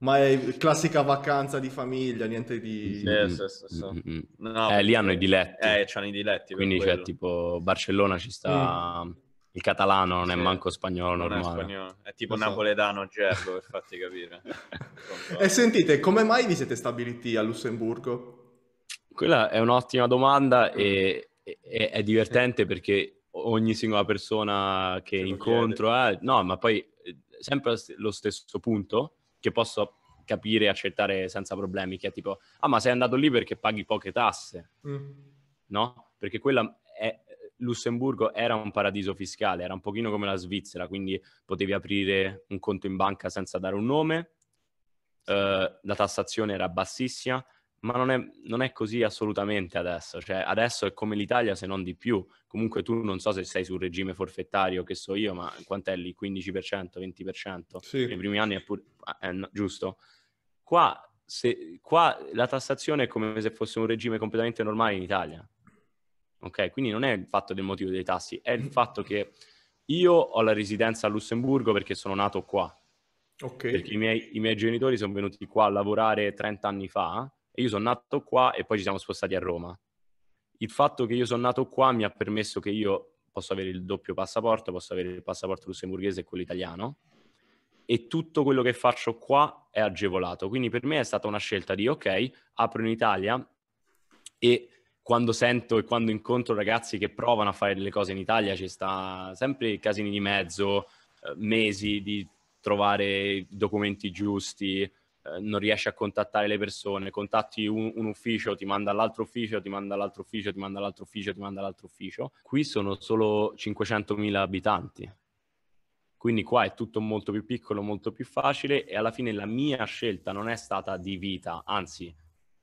Ma è classica vacanza di famiglia, niente di... mm Sì, sì, sì, mm, mm. no, eh, lì hanno i diletti. Eh, c'hanno i diletti. Quindi c'è cioè, tipo Barcellona ci sta... Mm. Il catalano non è manco spagnolo non normale. È, spagnolo. è tipo so. Esatto. napoletano gergo, per farti capire. e sentite, come mai vi siete stabiliti a Lussemburgo? Quella è un'ottima domanda e, e è divertente perché ogni singola persona che incontro... Eh, no, ma poi eh, sempre lo stesso punto che posso capire e accettare senza problemi, che è tipo, ah ma sei andato lì perché paghi poche tasse, mm. no? Perché quella è, Lussemburgo era un paradiso fiscale, era un pochino come la Svizzera, quindi potevi aprire un conto in banca senza dare un nome, eh, la tassazione era bassissima, ma non è, non è, così assolutamente adesso, cioè adesso è come l'Italia se non di più, comunque tu non so se sei sul regime forfettario, che so io, ma quant'è lì, 15%, 20%, sì. nei primi anni è pure, ah, eh, no, giusto? Qua, se, qua la tassazione è come se fosse un regime completamente normale in Italia, ok? Quindi non è il fatto del motivo dei tassi, è il fatto che io ho la residenza a Lussemburgo perché sono nato qua, okay. perché i miei, i miei genitori sono venuti qua a lavorare 30 anni fa, io sono nato qua e poi ci siamo spostati a Roma. Il fatto che io sono nato qua mi ha permesso che io possa avere il doppio passaporto, posso avere il passaporto lussemburghese e quello italiano e tutto quello che faccio qua è agevolato. Quindi per me è stata una scelta di ok, apro in Italia e quando sento e quando incontro ragazzi che provano a fare delle cose in Italia ci sta sempre casini di mezzo, eh, mesi di trovare documenti giusti, eh, non riesci a contattare le persone, contatti un, un ufficio, ti manda all'altro ufficio, ti manda all'altro ufficio, ti manda all'altro ufficio, ti manda all'altro ufficio. Qui sono solo 500.000 abitanti, quindi qua è tutto molto più piccolo, molto più facile e alla fine la mia scelta non è stata di vita, anzi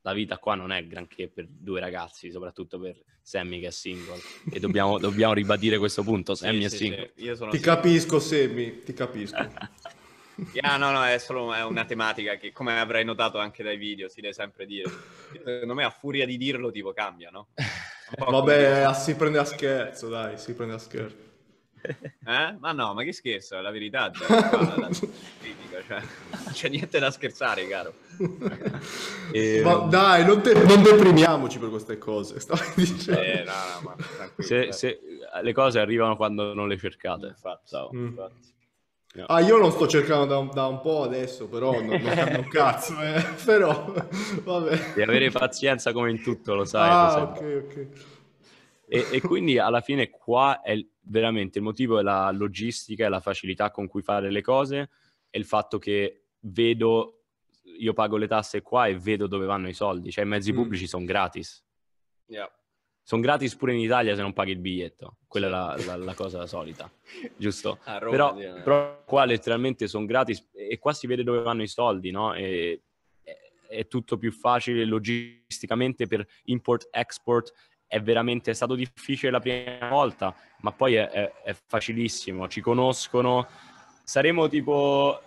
la vita qua non è granché per due ragazzi, soprattutto per Sammy che è single e dobbiamo, dobbiamo ribadire questo punto, Sammy sì, è sì, single. Sì, ti single. capisco Sammy, ti capisco. Yeah, no, no, è solo una tematica che, come avrai notato anche dai video, si deve sempre dire. Secondo me, a furia di dirlo, tipo, cambia, no? Vabbè, come... Ah, si prende a scherzo, dai, si prende a scherzo. Eh? Ma no, ma che scherzo, è la verità. Cioè, la, la, critico, cioè, non c'è niente da scherzare, caro. E... Ma dai, non, te, non, deprimiamoci per queste cose. Dicendo... Eh, no, no, ma, se, se, le cose arrivano quando non le cercate. Infatti, mm. infatti. No. Ah, io lo sto cercando da, da un, po' adesso, però non, non, non cazzo, eh. però vabbè. Di avere pazienza come in tutto, lo sai. Ah, lo ok, ok. E, e, quindi alla fine qua è veramente il motivo è la logistica e la facilità con cui fare le cose e il fatto che vedo, io pago le tasse qua e vedo dove vanno i soldi, cioè i mezzi mm. pubblici sono gratis. Yeah sono gratis pure in Italia se non paghi il biglietto. Quella è la, certo. la, la cosa solita, giusto? Roma, però, sì, eh. però, qua letteralmente sono gratis e qua si vede dove vanno i soldi, no? E, è tutto più facile logisticamente per import-export. È veramente è stato difficile la prima volta, ma poi è, è, è facilissimo. Ci conoscono. Saremo tipo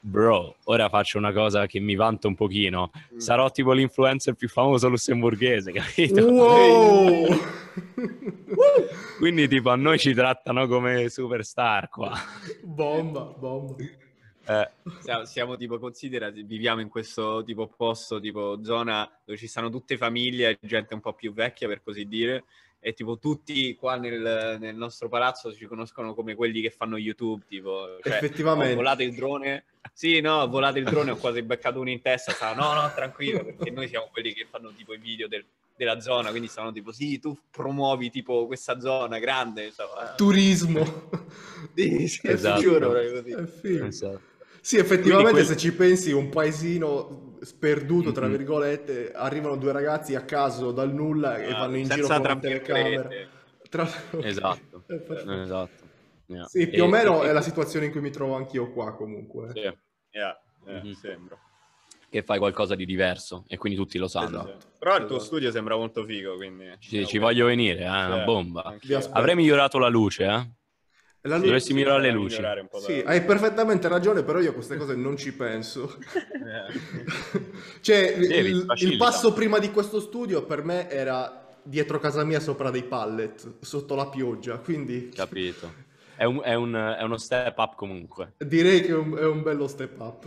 bro, ora faccio una cosa che mi vanto un pochino, mm. sarò tipo l'influencer più famoso lussemburghese, capito? Wow! Quindi tipo a noi ci trattano come superstar qua. Bomba, bomba. Eh. Siamo, siamo, tipo, considerati, viviamo in questo tipo posto, tipo zona dove ci stanno tutte famiglie, gente un po' più vecchia per così dire, e tipo tutti qua nel, nel, nostro palazzo ci conoscono come quelli che fanno YouTube, tipo, cioè, effettivamente. Oh, volate il drone, sì, no, volate il drone, ho quasi beccato uno in testa, stavano, no, no, tranquillo, perché noi siamo quelli che fanno tipo i video del, della zona, quindi stanno tipo, sì, tu promuovi tipo questa zona grande, insomma. Eh. Turismo. sì, sì, esatto. Giuro, esatto. Sì, effettivamente quindi, se ci pensi un paesino sperduto, tra virgolette, arrivano due ragazzi a caso dal nulla e vanno ah, in giro con le camere. Tra... Esatto. Eh, eh, esatto. Yeah. Sì, più e, o meno e... è la situazione in cui mi trovo anch'io qua comunque. Sì, yeah. Yeah. Mm-hmm. sembra. Che fai qualcosa di diverso e quindi tutti lo sanno. Esatto. Però il tuo esatto. studio sembra molto figo, quindi... Ci, ci voglio venire, è eh? una bomba. Avrei migliorato la luce, eh? L'anno... Sì, dovresti migliorare le luci. Migliorare sì, hai perfettamente ragione, però io a queste cose non ci penso. cioè, Devi, il, il passo prima di questo studio per me era dietro casa mia sopra dei pallet, sotto la pioggia, quindi... Capito. È, un, è, un, è uno step up comunque. Direi che è un, è un bello step up.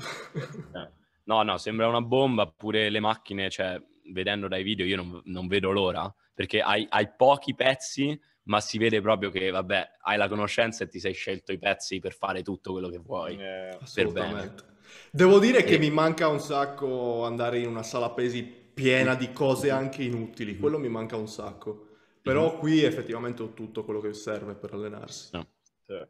Eh. no, no, sembra una bomba, pure le macchine, cioè, vedendo dai video io non, non vedo l'ora, perché hai, hai pochi pezzi ma si vede proprio che, vabbè, hai la conoscenza e ti sei scelto i pezzi per fare tutto quello che vuoi. Eh, assolutamente. Devo dire e... che mi manca un sacco andare in una sala pesi piena di cose anche inutili, quello mi manca un sacco. Però mhm. qui effettivamente ho tutto quello che serve per allenarsi. No.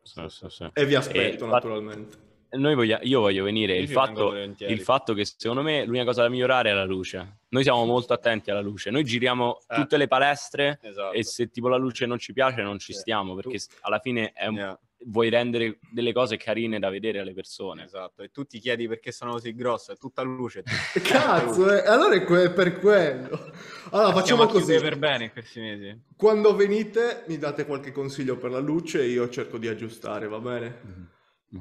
Sì, sì, sì. E vi aspetto e... naturalmente voglia, io voglio venire io il, fatto, il fatto, che secondo me l'unica cosa da migliorare è la luce. Noi siamo molto attenti alla luce. Noi giriamo eh. tutte le palestre esatto. e se tipo la luce non ci piace non ci yeah. stiamo perché tu... alla fine un... yeah. vuoi rendere delle cose carine da vedere alle persone. Esatto, e tu ti chiedi perché sono così grosso, è tutta luce. Tutta... Cazzo, eh. allora è que- per quello. Allora facciamo così. per bene questi mesi. Quando venite mi date qualche consiglio per la luce e io cerco di aggiustare, va bene? Mm-hmm.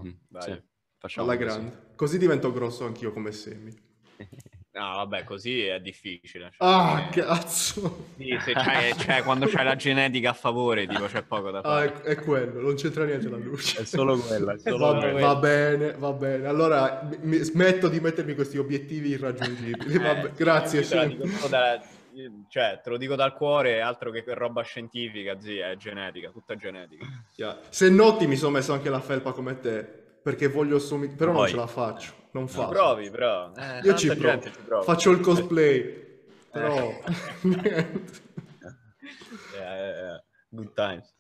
Mm-hmm. Sì. Facciamo Alla così. grande. Così divento grosso anch'io come Semi. No, vabbè, così è difficile. Cioè, ah, è... cazzo! Sì, c'hai, cioè, quando c'hai la genetica a favore, tipo, c'è poco da ah, fare. Ah, è, è, quello, non c'entra niente la luce. È solo quella. È solo va, quella. va, bene, va bene. Allora, mi, smetto di mettermi questi obiettivi irraggiungibili. Eh, Vabbè, grazie, Semi. Cioè, te lo dico dal cuore, altro che roba scientifica, zia, è genetica, tutta genetica. Yeah. Se noti mi sono messo anche la felpa come te perché voglio somigliare, però Poi. non ce la faccio, non no, provi, però. Eh, Io ci provo. ci provo. faccio il cosplay, eh. però eh, eh, Good times.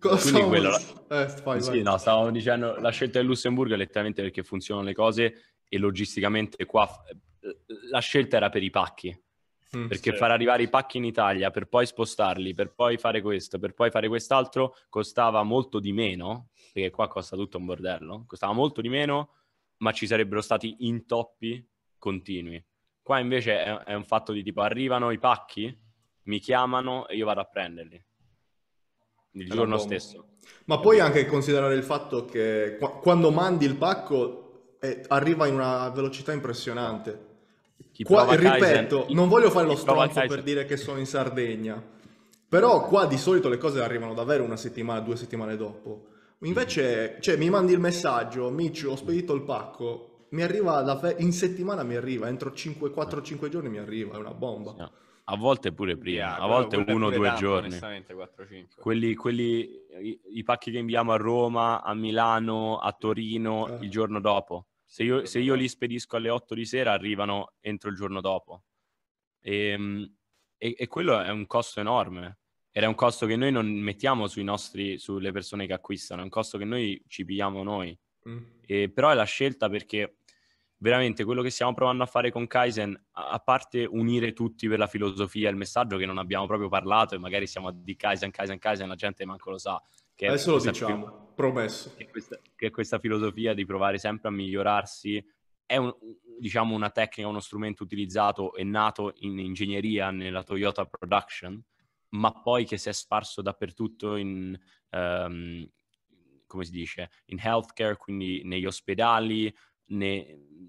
Cosa quello, la... eh, fai, sì, vai. no, stavamo dicendo, la scelta del Lussemburgo è letteralmente perché funzionano le cose e logisticamente qua la scelta era per i pacchi, Mm, perché sì. far arrivare i pacchi in Italia per poi spostarli, per poi fare questo, per poi fare quest'altro, costava molto di meno, perché qua costa tutto un bordello, costava molto di meno, ma ci sarebbero stati intoppi continui. Qua invece è, è un fatto di tipo arrivano i pacchi, mi chiamano e io vado a prenderli il giorno stesso. Ma puoi anche considerare il fatto che quando mandi il pacco eh, arriva in una velocità impressionante. Qua, ripeto, Kaizen, non voglio fare lo stronzo per dire che sono in Sardegna, però qua di solito le cose arrivano davvero una settimana, due settimane dopo. Invece, cioè, mi mandi il messaggio, Micio, ho spedito il pacco, mi arriva fe- in settimana mi arriva, entro 4-5 giorni mi arriva, è una bomba. No. A volte pure prima, a volte uno o due tanto, giorni. 4, quelli, quelli, i, i, pacchi che inviamo a Roma, a Milano, a Torino, eh. il giorno dopo. Se io, se io, li spedisco alle 8 di sera, arrivano entro il giorno dopo. E, ehm, e, e quello è un costo enorme. Ed è un costo che noi non mettiamo nostri, sulle persone che acquistano, è un costo che noi ci pigliamo noi. Mm. E, però è la scelta perché veramente quello che stiamo provando a fare con Kaizen, a parte unire tutti per la filosofia e il messaggio che non abbiamo proprio parlato e magari siamo di Kaizen, Kaizen, Kaizen, la gente manco lo sa, che Adesso lo diciamo, filo- promesso. Che questa, che questa filosofia di provare sempre a migliorarsi è un, diciamo, una tecnica, uno strumento utilizzato e nato in ingegneria nella Toyota Production, ma poi che si è sparso dappertutto in, um, come si dice, in healthcare, quindi negli ospedali, ne,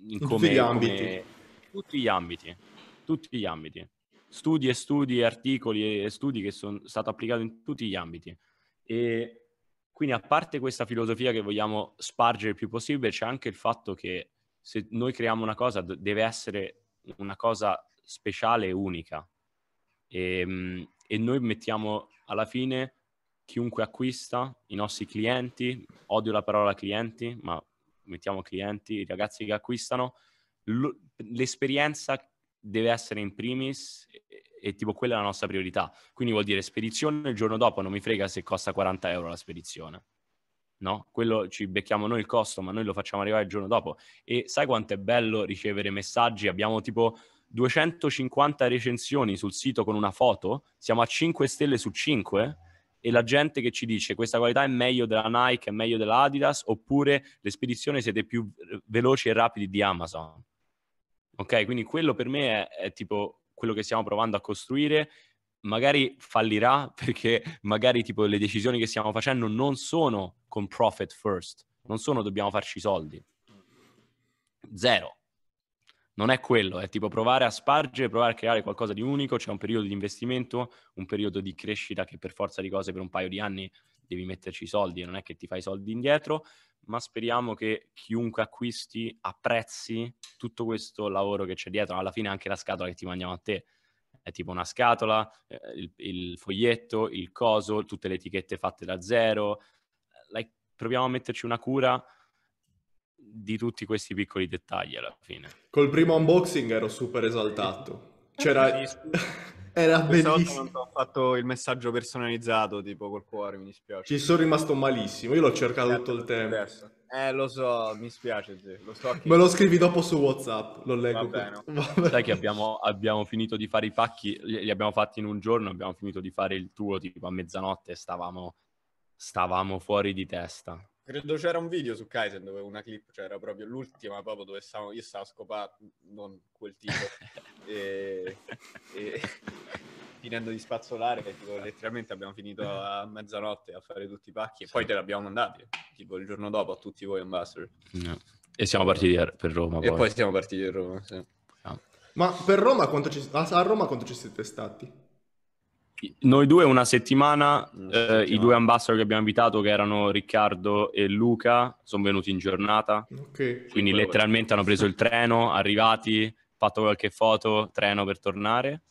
in come, tutti gli ambiti. Come, tutti gli ambiti, tutti gli ambiti. Studi e studi, articoli e studi che sono stati applicati in tutti gli ambiti. E quindi a parte questa filosofia che vogliamo spargere il più possibile, c'è anche il fatto che se noi creiamo una cosa deve essere una cosa speciale e unica. E, ehm, e noi mettiamo alla fine chiunque acquista, i nostri clienti, odio la parola clienti, ma mettiamo clienti, i ragazzi che acquistano, l'esperienza deve essere in primis e tipo quella è la nostra priorità. Quindi vuol dire spedizione il giorno dopo, non mi frega se costa 40 euro la spedizione. No? Quello ci becchiamo noi il costo, ma noi lo facciamo arrivare il giorno dopo. E sai quanto è bello ricevere messaggi? Abbiamo tipo 250 recensioni sul sito con una foto, siamo a 5 stelle su 5 e la gente che ci dice questa qualità è meglio della Nike, è meglio della Adidas oppure le spedizioni siete più veloci e rapidi di Amazon. Ok, quindi quello per me è, è tipo quello che stiamo provando a costruire magari fallirà perché magari tipo le decisioni che stiamo facendo non sono con profit first, non sono dobbiamo farci soldi. Zero. Non è quello, è tipo provare a spargere, provare a creare qualcosa di unico, c'è un periodo di investimento, un periodo di crescita che per forza di cose per un paio di anni devi metterci i soldi e non è che ti fai i soldi indietro, ma speriamo che chiunque acquisti apprezzi tutto questo lavoro che c'è dietro, alla fine anche la scatola che ti mandiamo a te è tipo una scatola, eh, il, il foglietto, il coso, tutte le etichette fatte da zero. Like, proviamo a metterci una cura di tutti questi piccoli dettagli alla fine. Col primo unboxing ero super esaltato. C'era... Era Questa bellissimo. non ho fatto il messaggio personalizzato tipo col cuore, mi dispiace. Ci sono rimasto malissimo, io l'ho cercato certo, tutto il tempo. Adesso. Eh, lo so, mi spiace, sì. lo so Me lo scrivi dopo su WhatsApp, lo leggo. Vabbè, no. Sai che abbiamo, abbiamo, finito di fare i pacchi, li abbiamo fatti in un giorno, abbiamo finito di fare il tuo tipo a mezzanotte, stavamo, stavamo fuori di testa. Credo c'era un video su Kaizen dove una clip c'era cioè proprio l'ultima, proprio dove stavo, io stavo scopando, non quel tipo, e, e finendo di spazzolare, tipo, letteralmente abbiamo finito a mezzanotte a fare tutti i pacchi e poi te li abbiamo mandati, tipo il giorno dopo a tutti voi ambassador. No. E siamo partiti per Roma. E poi, poi siamo partiti per Roma, sì. no. Ma per Roma quanto ci, a Roma quanto ci siete stati? Noi due una settimana, una settimana. Eh, i due ambassador che abbiamo invitato, che erano Riccardo e Luca, sono venuti in giornata. Okay. Quindi letteralmente hanno preso il treno, arrivati, fatto qualche foto, treno per tornare.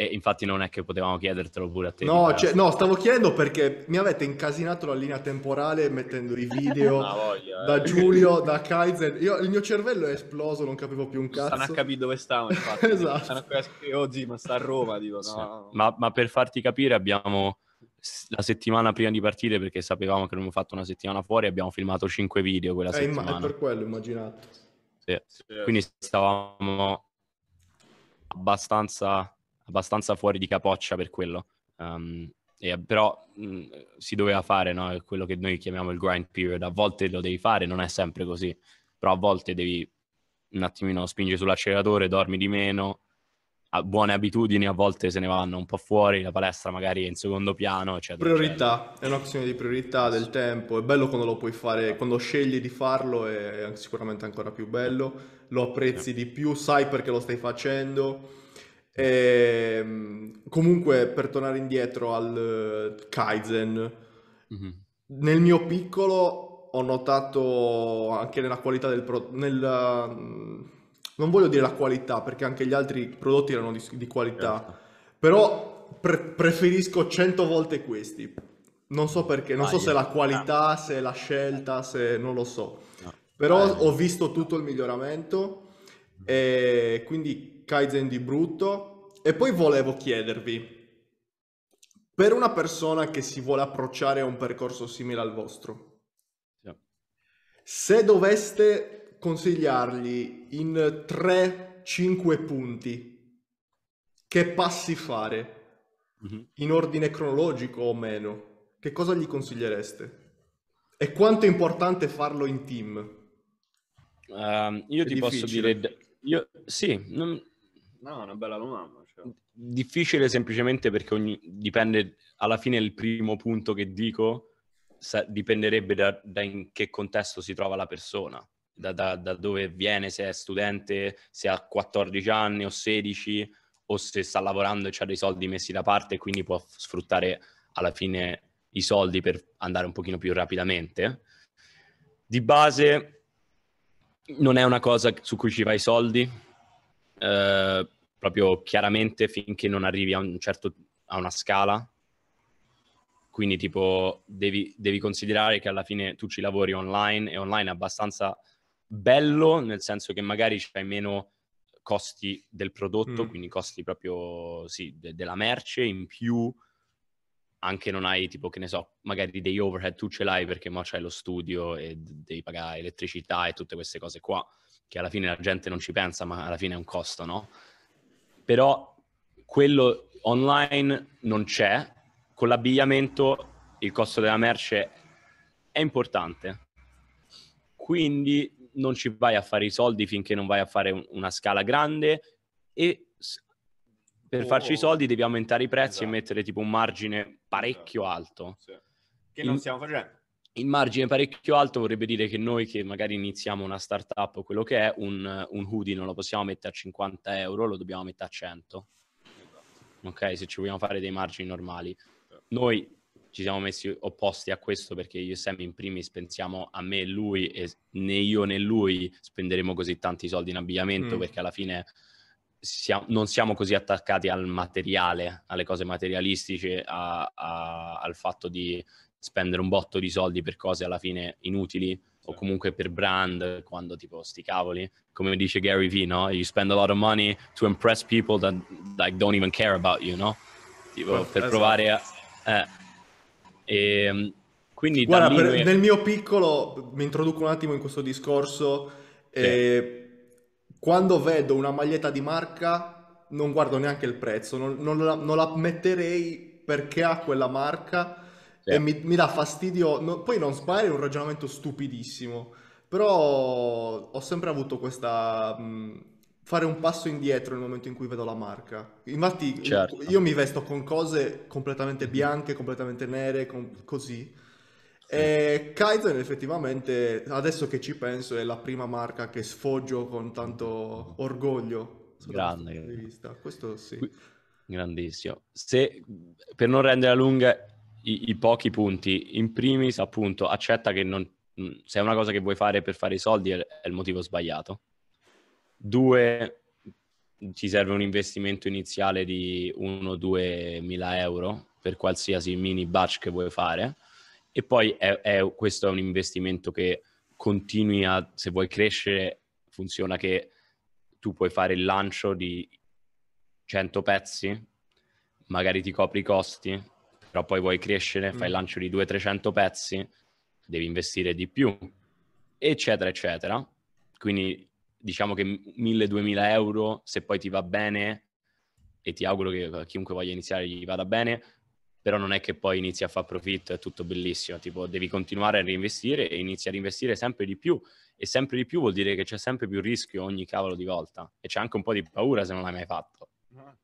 E infatti non è che potevamo chiedertelo pure a te. No, cioè, no stavo chiedendo perché mi avete incasinato la linea temporale mettendo i video no, ah, voglia, eh. da Giulio, da Kaiser. Io, il mio cervello è esploso, non capivo più un cazzo. Stanno a capire dove stavo, infatti. esatto. Stanno a capire, oh zì, sta a Roma, dico, no. Sì. Ma, ma, per farti capire abbiamo la settimana prima di partire, perché sapevamo che non avremmo fatto una settimana fuori, abbiamo filmato cinque video quella eh, settimana. È per quello, immaginato. Sì. Quindi stavamo abbastanza, abbastanza, fuori di capoccia per quello. Um, e, però mh, mm, si doveva fare no? quello che noi chiamiamo il grind period. A volte lo devi fare, non è sempre così, però a volte devi un attimino spingere sull'acceleratore, dormi di meno, buone abitudini a volte se ne vanno un po' fuori, la palestra magari è in secondo piano, eccetera. Priorità, eccetera. è una questione di priorità, del tempo, è bello quando lo puoi fare, quando scegli di farlo è sicuramente ancora più bello, lo apprezzi di più, sai perché lo stai facendo. E, ehm, comunque per tornare indietro al eh, Kaizen, mm-hmm. nel mio piccolo ho notato anche nella qualità del... Pro- nella, non voglio dire la qualità, perché anche gli altri prodotti erano di, di qualità, certo. però pre- preferisco cento volte questi. Non so perché, non ah, so io. se è la qualità, ah. se è la scelta, se non lo so. Però ah, ho visto tutto il miglioramento, e quindi Kaizen di brutto. E poi volevo chiedervi, per una persona che si vuole approcciare a un percorso simile al vostro, yeah. se doveste consigliargli in 3-5 punti che passi fare mm-hmm. in ordine cronologico o meno, che cosa gli consigliereste? E quanto è importante farlo in team? Uh, io è ti difficile. posso dire... Io, sì, non... no, è una bella domanda. Cioè. Difficile semplicemente perché ogni... dipende, alla fine il primo punto che dico sa... dipenderebbe da... da in che contesto si trova la persona da, da, da, dove viene, se è studente, se ha 14 anni o 16 o se sta lavorando e ha dei soldi messi da parte e quindi può sfruttare alla fine i soldi per andare un pochino più rapidamente. Di base non è una cosa su cui ci fai i soldi, eh, proprio chiaramente finché non arrivi a, un certo, a una scala. Quindi tipo devi, devi considerare che alla fine tu ci lavori online e online è abbastanza bello, nel senso che magari c'hai meno costi del prodotto, mm. quindi costi proprio sì, de- della merce in più anche non hai tipo che ne so, magari dei overhead tu ce l'hai perché mo c'hai lo studio e devi pagare elettricità e tutte queste cose qua, che alla fine la gente non ci pensa, ma alla fine è un costo, no? Però quello online non c'è, con l'abbigliamento il costo della merce è importante. Quindi non ci vai a fare i soldi finché non vai a fare una scala grande e per oh, farci i oh, soldi devi aumentare i prezzi esatto. e mettere tipo un margine esatto. parecchio esatto. alto. Sì. Che non stiamo facendo. Il margine parecchio alto vorrebbe dire che noi che magari iniziamo una startup o quello che è, un, un hoodie non lo possiamo mettere a 50 euro, lo dobbiamo mettere a 100. Esatto. Ok, se ci vogliamo fare dei margini normali. Esatto. Noi ci siamo messi opposti a questo perché io e Sam in primis pensiamo a me e lui e né io né lui spenderemo così tanti soldi in abbigliamento mm. perché alla fine siamo, non siamo così attaccati al materiale, alle cose materialistiche, a, a, al fatto di spendere un botto di soldi per cose alla fine inutili o comunque per brand quando tipo sti cavoli come dice Gary Vee no? you spend a lot of money to impress people that like, don't even care about you no? Tipo, per esatto. provare a, eh, e, ehm, quindi Guarda, per, lui... nel mio piccolo, mi introduco un attimo in questo discorso, sì. eh, quando vedo una maglietta di marca non guardo neanche il prezzo, non, non, la, non la, metterei perché ha quella marca sì. e mi, mi, dà fastidio, no, poi non spari è un ragionamento stupidissimo, però ho sempre avuto questa... Mh, fare un passo indietro nel momento in cui vedo la marca. Infatti certo. io mi vesto con cose completamente bianche, completamente nere, con... così. Sì. E Kaizen effettivamente, adesso che ci penso, è la prima marca che sfoggio con tanto orgoglio. Grande. Questo, Vista. questo sì. Grandissimo. Se, per non rendere lunga i, i pochi punti, in primis appunto accetta che non, mm, se è una cosa che vuoi fare per fare i soldi è, è il motivo sbagliato Due, ci serve un investimento iniziale di 1-2 mila euro per qualsiasi mini batch che vuoi fare. E poi è, è, questo è un investimento che continui a, se vuoi crescere, funziona che tu puoi fare il lancio di 100 pezzi, magari ti copri i costi, però poi vuoi crescere, fai il mm. lancio di 200-300 pezzi, devi investire di più, eccetera, eccetera. Quindi diciamo che 1000-2000 euro, se poi ti va bene, e ti auguro che eh, chiunque voglia iniziare gli vada bene, però non è che poi inizi a fare profitto, è tutto bellissimo, tipo devi continuare a reinvestire e inizi a reinvestire sempre di più e sempre di più vuol dire che c'è sempre più rischio ogni cavolo di volta e c'è anche un po' di paura se non l'hai mai fatto, ah.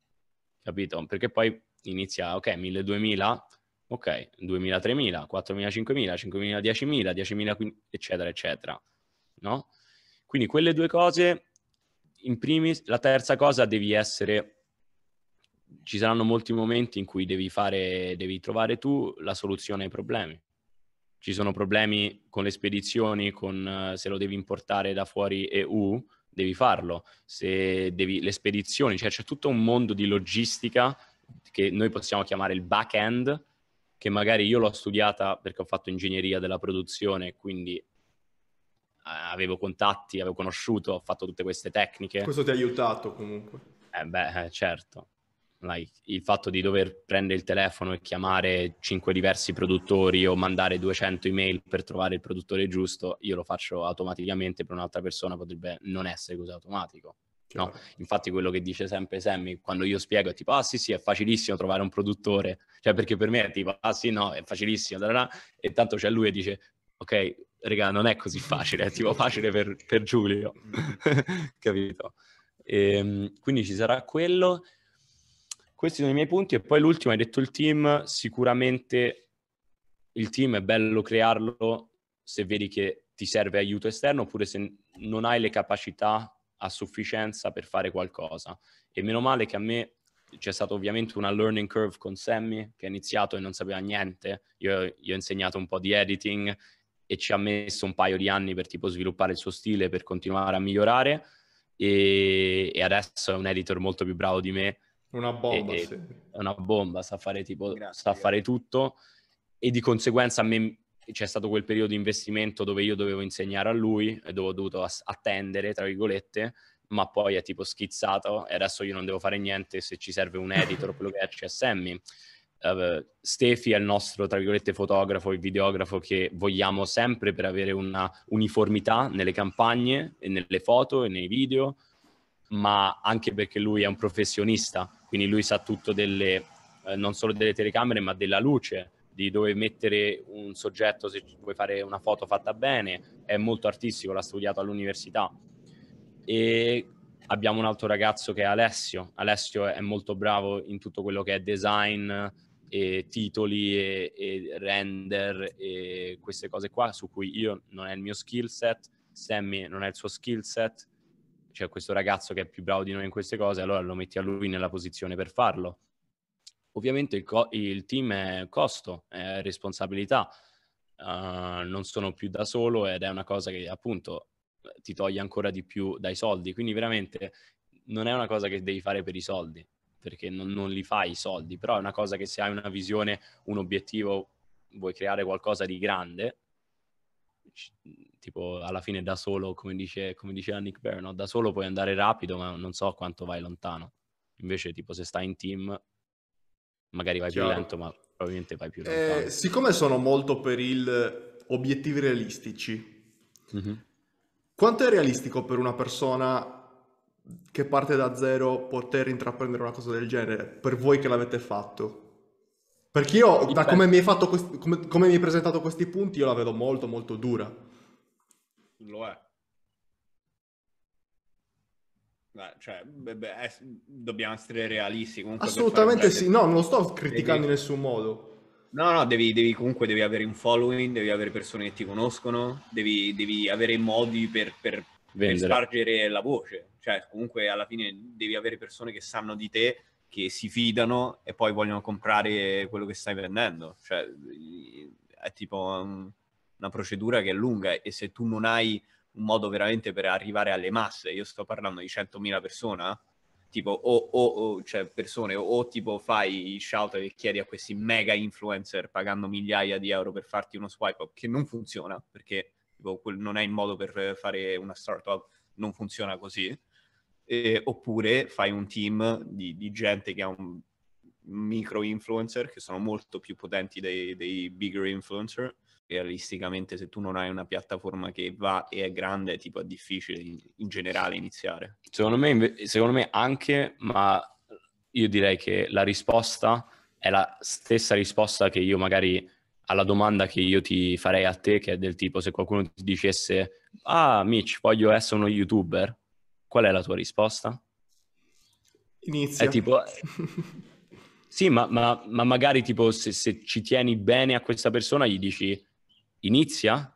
capito? Perché poi inizia, ok, 1000-2000, ok, 2000-3000, 4000-5000, 5000-10000, 10000 eccetera, eccetera, no? Quindi quelle due cose, in primis, la terza cosa devi essere, ci saranno molti momenti in cui devi, fare, devi trovare tu la soluzione ai problemi. Ci sono problemi con le spedizioni, con, eh, se lo devi importare da fuori EU, devi farlo. Se devi, le spedizioni, cioè c'è tutto un mondo di logistica che noi possiamo chiamare il back-end, che magari io l'ho studiata perché ho fatto ingegneria della produzione, quindi avevo contatti, avevo conosciuto, ho fatto tutte queste tecniche. Questo ti ha aiutato comunque? Eh beh, eh, certo. Like, il fatto di dover prendere il telefono e chiamare cinque diversi produttori o mandare 200 email per trovare il produttore giusto, io lo faccio automaticamente, per un'altra persona potrebbe non essere così automatico. No? Infatti quello che dice sempre Sammy quando io spiego è tipo ah sì sì è facilissimo trovare un produttore, cioè perché per me è tipo ah sì no è facilissimo, e tanto c'è lui e dice ok regà, non è così facile, è tipo facile per, per Giulio, capito? E, ehm, quindi ci sarà quello. Questi sono i miei punti e poi l'ultimo, hai detto il team, sicuramente il team è bello crearlo se vedi che ti serve aiuto esterno oppure se non hai le capacità a sufficienza per fare qualcosa. E meno male che a me c'è stata ovviamente una learning curve con Sammy che ha iniziato e non sapeva niente. Io, gli ho insegnato un po' di editing e ci ha messo un paio di anni per tipo sviluppare il suo stile, per continuare a migliorare e, e adesso è un editor molto più bravo di me. Una bomba, e, sì. È una bomba, sa fare, tipo, grazie, sa fare tutto e di conseguenza a me c'è stato quel periodo di investimento dove io dovevo insegnare a lui e dove ho dovuto attendere, tra virgolette, ma poi è tipo schizzato e adesso io non devo fare niente se ci serve un editor quello che è, CSM. Sammy uh, Stefi è il nostro, tra virgolette, fotografo e videografo che vogliamo sempre per avere una uniformità nelle campagne, e nelle foto e nei video, ma anche perché lui è un professionista, quindi lui sa tutto delle, eh, non solo delle telecamere, ma della luce, di dove mettere un soggetto se vuoi fare una foto fatta bene, è molto artistico, l'ha studiato all'università. E abbiamo un altro ragazzo che è Alessio, Alessio è molto bravo in tutto quello che è design, e titoli e, e, render e queste cose qua su cui io non è il mio skill set, Sammy non è il suo skill set, cioè questo ragazzo che è più bravo di noi in queste cose, allora lo metti a lui nella posizione per farlo. Ovviamente il, co- il team è costo, è responsabilità, uh, non sono più da solo ed è una cosa che appunto ti toglie ancora di più dai soldi, quindi veramente non è una cosa che devi fare per i soldi, perché non, non li fai i soldi, però è una cosa che se hai una visione, un obiettivo, vuoi creare qualcosa di grande, tipo alla fine da solo, come, dice, come diceva Nick Bear, no? da solo puoi andare rapido, ma non so quanto vai lontano. Invece, tipo, se stai in team, magari vai Chiaro. più lento, ma probabilmente vai più eh, lontano. Eh, siccome sono molto per il obiettivi realistici, mm-hmm. quanto è realistico per una persona che parte da zero poter intraprendere una cosa del genere, per voi che l'avete fatto? Perché io, Dipende. da come mi, questi, come, come mi hai presentato questi punti, io la vedo molto molto dura. Lo è. Beh, cioè, beh, beh, eh, dobbiamo essere realisti. Comunque, Assolutamente sì, no, non lo sto criticando devi... in nessun modo. No, no, devi, devi, comunque devi avere un following, devi avere persone che ti conoscono, devi, devi avere modi per, per, per spargere la voce. Cioè, comunque alla fine devi avere persone che sanno di te, che si fidano e poi vogliono comprare quello che stai vendendo. Cioè, è tipo un, una procedura che è lunga e se tu non hai un modo veramente per arrivare alle masse, io sto parlando di 100.000 persone, tipo o, o, o cioè persone o, tipo fai shout e chiedi a questi mega influencer pagando migliaia di euro per farti uno swipe up che non funziona perché tipo, non è il modo per fare una startup, non funziona così eh, oppure fai un team di, di gente che ha un micro influencer che sono molto più potenti dei, dei bigger influencer. Realisticamente, se tu non hai una piattaforma che va e è grande, tipo è difficile in, in generale iniziare. Secondo me, secondo me anche, ma io direi che la risposta è la stessa risposta che io magari alla domanda che io ti farei a te, che è del tipo se qualcuno ti dicesse, ah Mitch, voglio essere uno youtuber, qual è la tua risposta? Inizia. È tipo... sì, ma, ma, ma, magari tipo se, se ci tieni bene a questa persona gli dici inizia,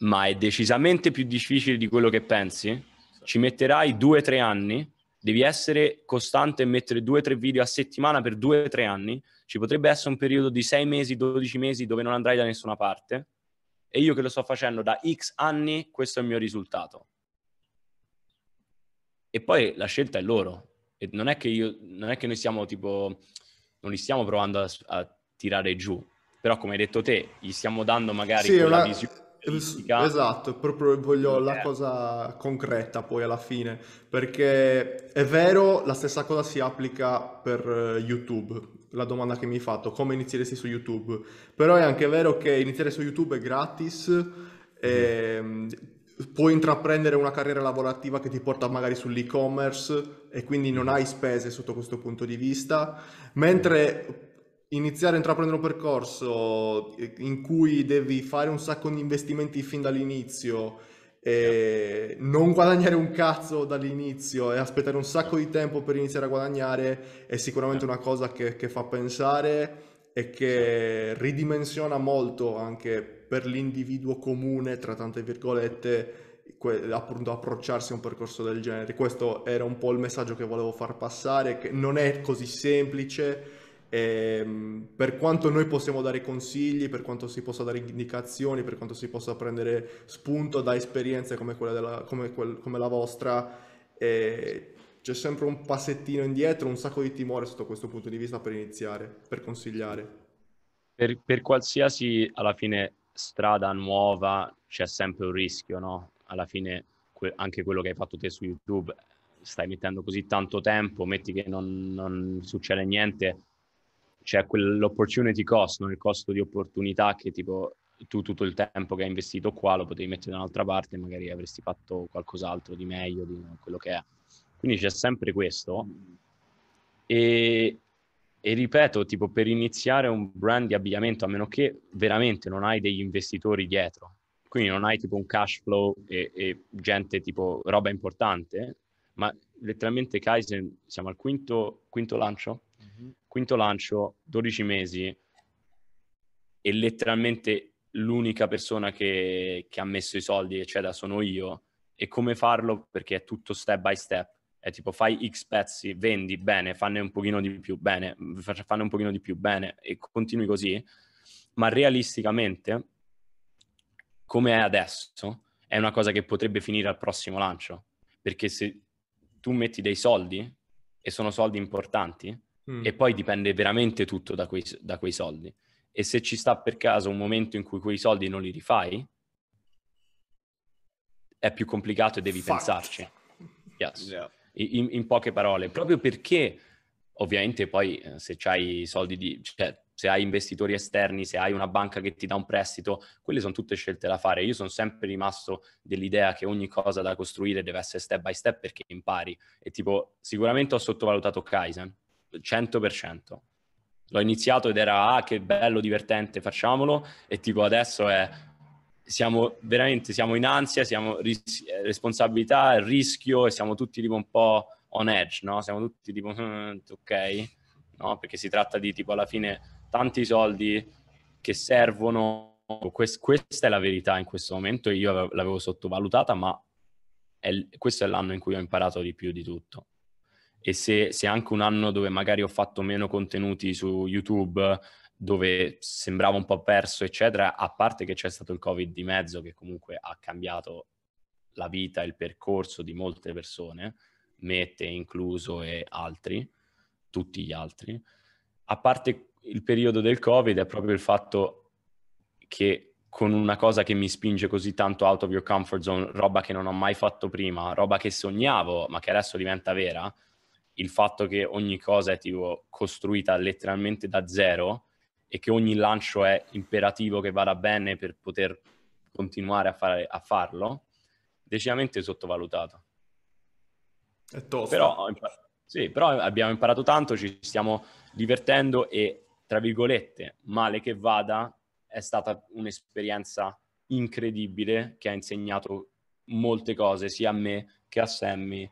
ma è decisamente più difficile di quello che pensi. Ci metterai due o tre anni, devi essere costante e mettere due o tre video a settimana per due o tre anni. Ci potrebbe essere un periodo di sei mesi, dodici mesi dove non andrai da nessuna parte. E io che lo sto facendo da X anni, questo è il mio risultato. E poi la scelta è loro. E non è che, io, non è che noi siamo tipo, non li stiamo provando a, a tirare giù, però come hai detto te, gli stiamo dando magari sì, quella una... visione. Politica. Esatto, proprio voglio la eh. cosa concreta poi alla fine, perché è vero, la stessa cosa si applica per YouTube, la domanda che mi hai fatto, come inizieresti su YouTube, però è anche vero che iniziare su YouTube è gratis, mm-hmm. e ehm, puoi intraprendere una carriera lavorativa che ti porta magari sull'e-commerce e quindi non hai spese sotto questo punto di vista, mentre iniziare a intraprendere un percorso in cui devi fare un sacco di investimenti fin dall'inizio e non guadagnare un cazzo dall'inizio e aspettare un sacco di tempo per iniziare a guadagnare è sicuramente una cosa che, che fa pensare e che ridimensiona molto anche per l'individuo comune, tra tante virgolette, que- appunto approcciarsi a un percorso del genere. Questo era un po' il messaggio che volevo far passare, che non è così semplice. E, ehm, per quanto noi possiamo dare consigli, per quanto si possa dare indicazioni, per quanto si possa prendere spunto da esperienze come quella della, come, quel, come la vostra, e, c'è sempre un passettino indietro, un sacco di timore sotto questo punto di vista per iniziare, per consigliare. Per, per qualsiasi, alla fine, strada nuova c'è sempre un rischio, no? Alla fine que- anche quello che hai fatto te su YouTube, stai mettendo così tanto tempo, metti che non, non succede niente, c'è quell'opportunity cost, no? il costo di opportunità che tipo tu tutto il tempo che hai investito qua lo potevi mettere da un'altra parte e magari avresti fatto qualcos'altro di meglio, di quello che è. Quindi c'è sempre questo. E, e ripeto, tipo per iniziare un brand di abbigliamento, a meno che veramente non hai degli investitori dietro, quindi non hai tipo un cash flow e, e gente tipo roba importante, ma letteralmente Kaizen siamo al quinto, quinto lancio, mm-hmm. quinto lancio, 12 mesi e letteralmente l'unica persona che, che ha messo i soldi, eccetera, sono io e come farlo perché è tutto step by step è tipo fai X pezzi, vendi, bene, fanne un pochino di più, bene, fanne un pochino di più, bene, e continui così, ma realisticamente, come è adesso, è una cosa che potrebbe finire al prossimo lancio, perché se tu metti dei soldi, e sono soldi importanti, mm. e poi dipende veramente tutto da quei, da quei soldi, e se ci sta per caso un momento in cui quei soldi non li rifai, è più complicato e devi Fact. pensarci. Yes. Yeah in, in poche parole, proprio perché ovviamente poi eh, se hai soldi di, cioè, se hai investitori esterni, se hai una banca che ti dà un prestito, quelle sono tutte scelte da fare. Io sono sempre rimasto dell'idea che ogni cosa da costruire deve essere step by step perché impari. E tipo, sicuramente ho sottovalutato Kaizen, 100%. L'ho iniziato ed era, ah, che bello, divertente, facciamolo. E tipo, adesso è, siamo veramente siamo in ansia, siamo ris- responsabilità, rischio e siamo tutti tipo un po' on edge, no? Siamo tutti tipo mm, ok, no? Perché si tratta di tipo alla fine tanti soldi che servono. Quest- questa è la verità in questo momento, io avevo, l'avevo sottovalutata, ma è l- questo è l'anno in cui ho imparato di più di tutto. E se, se anche un anno dove magari ho fatto meno contenuti su YouTube, dove sembrava un po' perso, eccetera, a parte che c'è stato il Covid di mezzo che comunque ha cambiato la vita e il percorso di molte persone, Mette incluso e altri, tutti gli altri, a parte il periodo del Covid è proprio il fatto che con una cosa che mi spinge così tanto out of your comfort zone, roba che non ho mai fatto prima, roba che sognavo ma che adesso diventa vera, il fatto che ogni cosa è tipo costruita letteralmente da zero, e che ogni lancio è imperativo che vada bene per poter continuare a, fare, a farlo, decisamente sottovalutato. È tosto. Però, sì, però abbiamo imparato tanto, ci stiamo divertendo e, tra virgolette, male che vada, è stata un'esperienza incredibile che ha insegnato molte cose sia a me che a Sammy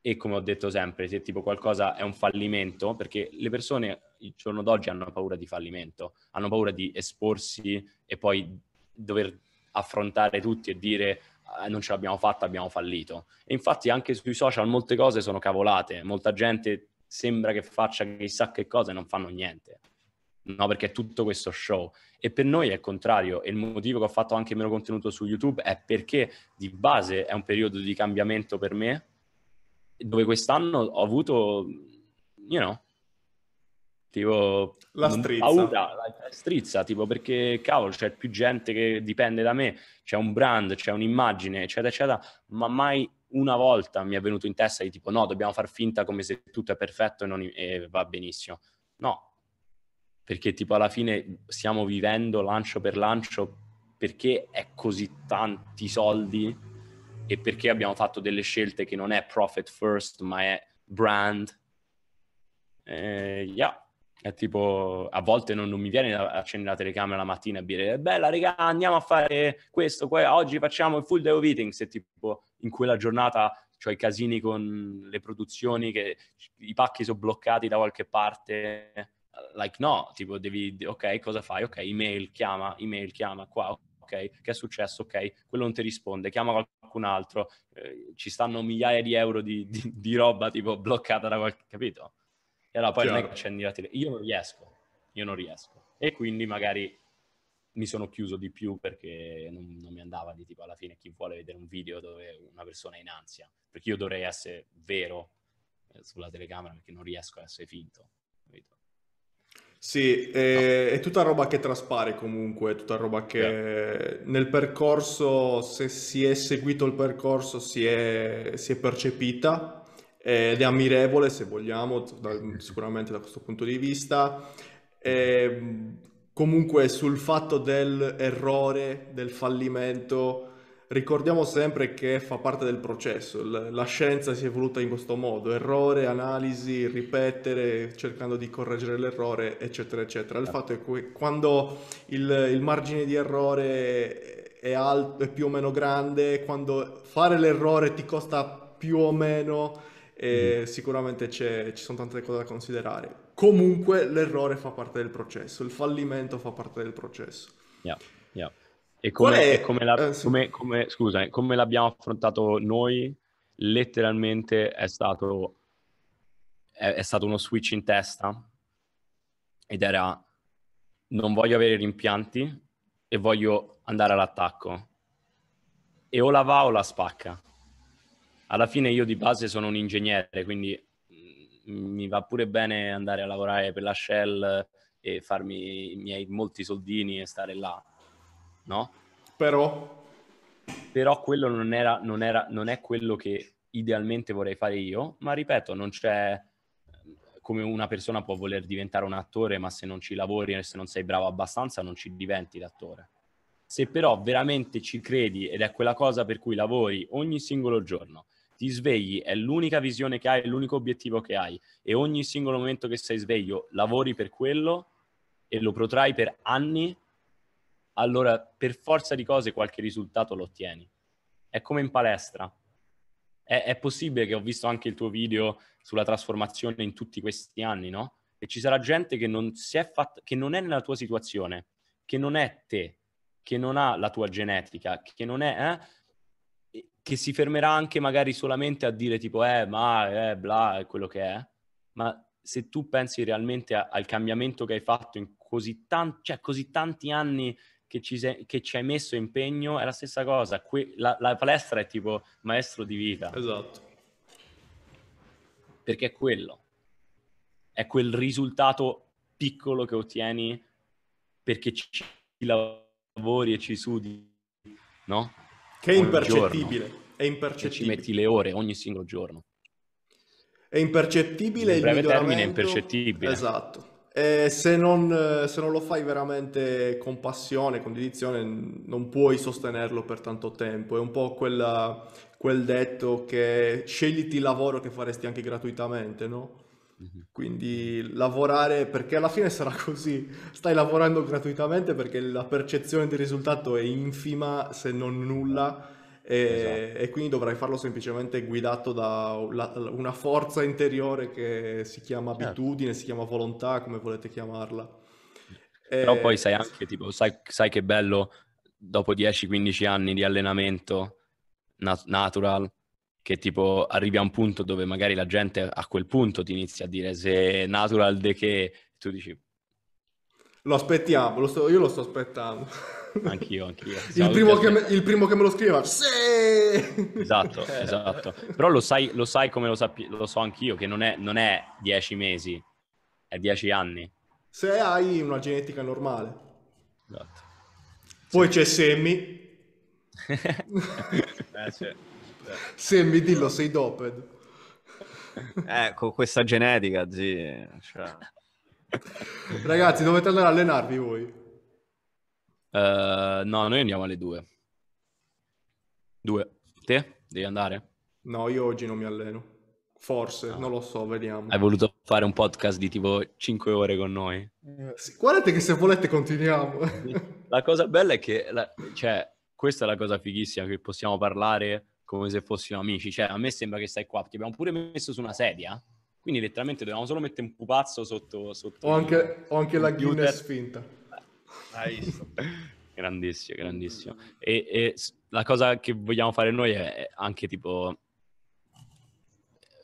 e come ho detto sempre, se tipo qualcosa è un fallimento, perché le persone il giorno d'oggi hanno paura di fallimento, hanno paura di esporsi e poi dover affrontare tutti e dire ah, non ce l'abbiamo fatta, abbiamo fallito. E infatti anche sui social molte cose sono cavolate, molta gente sembra che faccia chissà che cosa e non fanno niente. No, perché è tutto questo show. E per noi è il contrario. E il motivo che ho fatto anche meno contenuto su YouTube è perché di base è un periodo di cambiamento per me, dove quest'anno ho avuto, you know, Tipo, la strizza. Paura, la strizza, tipo perché cavolo c'è più gente che dipende da me, c'è un brand, c'è un'immagine, eccetera, eccetera, ma mai una volta mi è venuto in testa di tipo no, dobbiamo far finta come se tutto è perfetto e, non, e va benissimo. No, perché tipo alla fine stiamo vivendo lancio per lancio perché è così tanti soldi e perché abbiamo fatto delle scelte che non è profit first ma è brand. Eh, yeah è tipo, a volte non, non mi viene da accendere la telecamera la mattina e dire bella regà andiamo a fare questo, qua, oggi facciamo il full day of eating, se tipo in quella giornata cioè i casini con le produzioni che i pacchi sono bloccati da qualche parte, like no, tipo devi, ok cosa fai, ok email chiama, email chiama qua, ok che è successo, ok quello non ti risponde, chiama qualcun altro, eh, ci stanno migliaia di euro di, di, di roba tipo bloccata da qualche, capito? E allora poi Chiaro. non è che accendi la tele, io non riesco, io non riesco. E quindi magari mi sono chiuso di più perché non, non, mi andava di tipo alla fine chi vuole vedere un video dove una persona è in ansia, perché io dovrei essere vero eh, sulla telecamera perché non riesco a essere finto. Capito? Sì, è, no. è, tutta roba che traspare comunque, è tutta roba che yeah. nel percorso, se si è seguito il percorso, si è, si è percepita ed è ammirevole se vogliamo, da, sicuramente da questo punto di vista. E, ehm, comunque sul fatto dell'errore, del fallimento, ricordiamo sempre che fa parte del processo, la scienza si è evoluta in questo modo, errore, analisi, ripetere, cercando di correggere l'errore, eccetera, eccetera. Il fatto è che quando il, il margine di errore è, alto, è più o meno grande, quando fare l'errore ti costa più o meno e mm. sicuramente ci sono tante cose da considerare. Comunque l'errore fa parte del processo, il fallimento fa parte del processo. Yeah, yeah. E come, è... come, la, eh, sì. come, come, scusa, come l'abbiamo affrontato noi, letteralmente è stato, è, è stato uno switch in testa ed era non voglio avere rimpianti e voglio andare all'attacco. E o la va o la spacca alla fine io di base sono un ingegnere, quindi mm, mi va pure bene andare a lavorare per la Shell e farmi i miei molti soldini e stare là, no? Però... Però quello non, era, non, era, non è quello che idealmente vorrei fare io, ma ripeto, non c'è come una persona può voler diventare un attore, ma se non ci lavori e se non sei bravo abbastanza non ci diventi l'attore. Se però veramente ci credi ed è quella cosa per cui lavori ogni singolo giorno, ti svegli, è l'unica visione che hai, è l'unico obiettivo che hai e ogni singolo momento che sei sveglio lavori per quello e lo protrai per anni, allora per forza di cose qualche risultato lo ottieni. È come in palestra. È, è possibile che ho visto anche il tuo video sulla trasformazione in tutti questi anni, no? E ci sarà gente che non, si è, fatta, che non è nella tua situazione, che non è te, che non ha la tua genetica, che non è... Eh? che si fermerà anche magari solamente a dire tipo eh ma eh bla è quello che è, ma se tu pensi realmente a, al cambiamento che hai fatto in così, tan- cioè, così tanti anni che ci, sei, che ci, hai messo impegno, è la stessa cosa, que- la, la palestra è tipo maestro di vita. Esatto. Perché è quello, è quel risultato piccolo che ottieni perché ci lavori e ci sudi, no? Che è impercettibile. È cioè, impercettibile. Ci metti le ore ogni singolo giorno. È impercettibile. In breve termine è impercettibile. Esatto. E se non, se non lo fai veramente con passione, con dedizione, non puoi sostenerlo per tanto tempo. È un po' quella, quel detto che scegliti il lavoro che faresti anche gratuitamente, no? Quindi lavorare, perché alla fine sarà così, stai lavorando gratuitamente perché la percezione del risultato è infima se non nulla e, esatto. e quindi dovrai farlo semplicemente guidato da una forza interiore che si chiama certo. abitudine, si chiama volontà, come volete chiamarla. Però e... poi sai anche, tipo, sai, sai che bello dopo 10-15 anni di allenamento nat- natural che tipo arrivi a un punto dove magari la gente a quel punto ti inizia a dire se natural de che tu dici lo aspettiamo, lo sto, io lo sto aspettando. Anch'io, anch'io. Il primo, me, il primo, che me, lo scriva, sì! Esatto, eh. esatto. Però lo sai, lo sai come lo, sappi, lo so anch'io, che non è, non è, dieci mesi, è dieci anni. Se hai una genetica normale. Esatto. Poi sì. c'è semi eh, sì. Semmi, dillo, sei doped. Eh, questa genetica, zii. Cioè... Ragazzi, dovete andare a allenarvi voi. Uh, no, noi andiamo alle due. Due. Te? Devi andare? No, io oggi non mi alleno. Forse, no. Ah. non lo so, vediamo. Hai voluto fare un podcast di tipo 5 ore con noi? Eh, guardate che se volete continuiamo. la cosa bella è che, la, cioè, questa è la cosa fighissima, che possiamo parlare come se fossimo amici. Cioè, a me sembra che stai qua, Ti abbiamo pure messo su una sedia, quindi letteralmente dovevamo solo mettere un pupazzo sotto... sotto ho, anche, ho anche la Guinness spinta. Hai visto? grandissimo, grandissimo. E, e, la cosa che vogliamo fare noi è anche tipo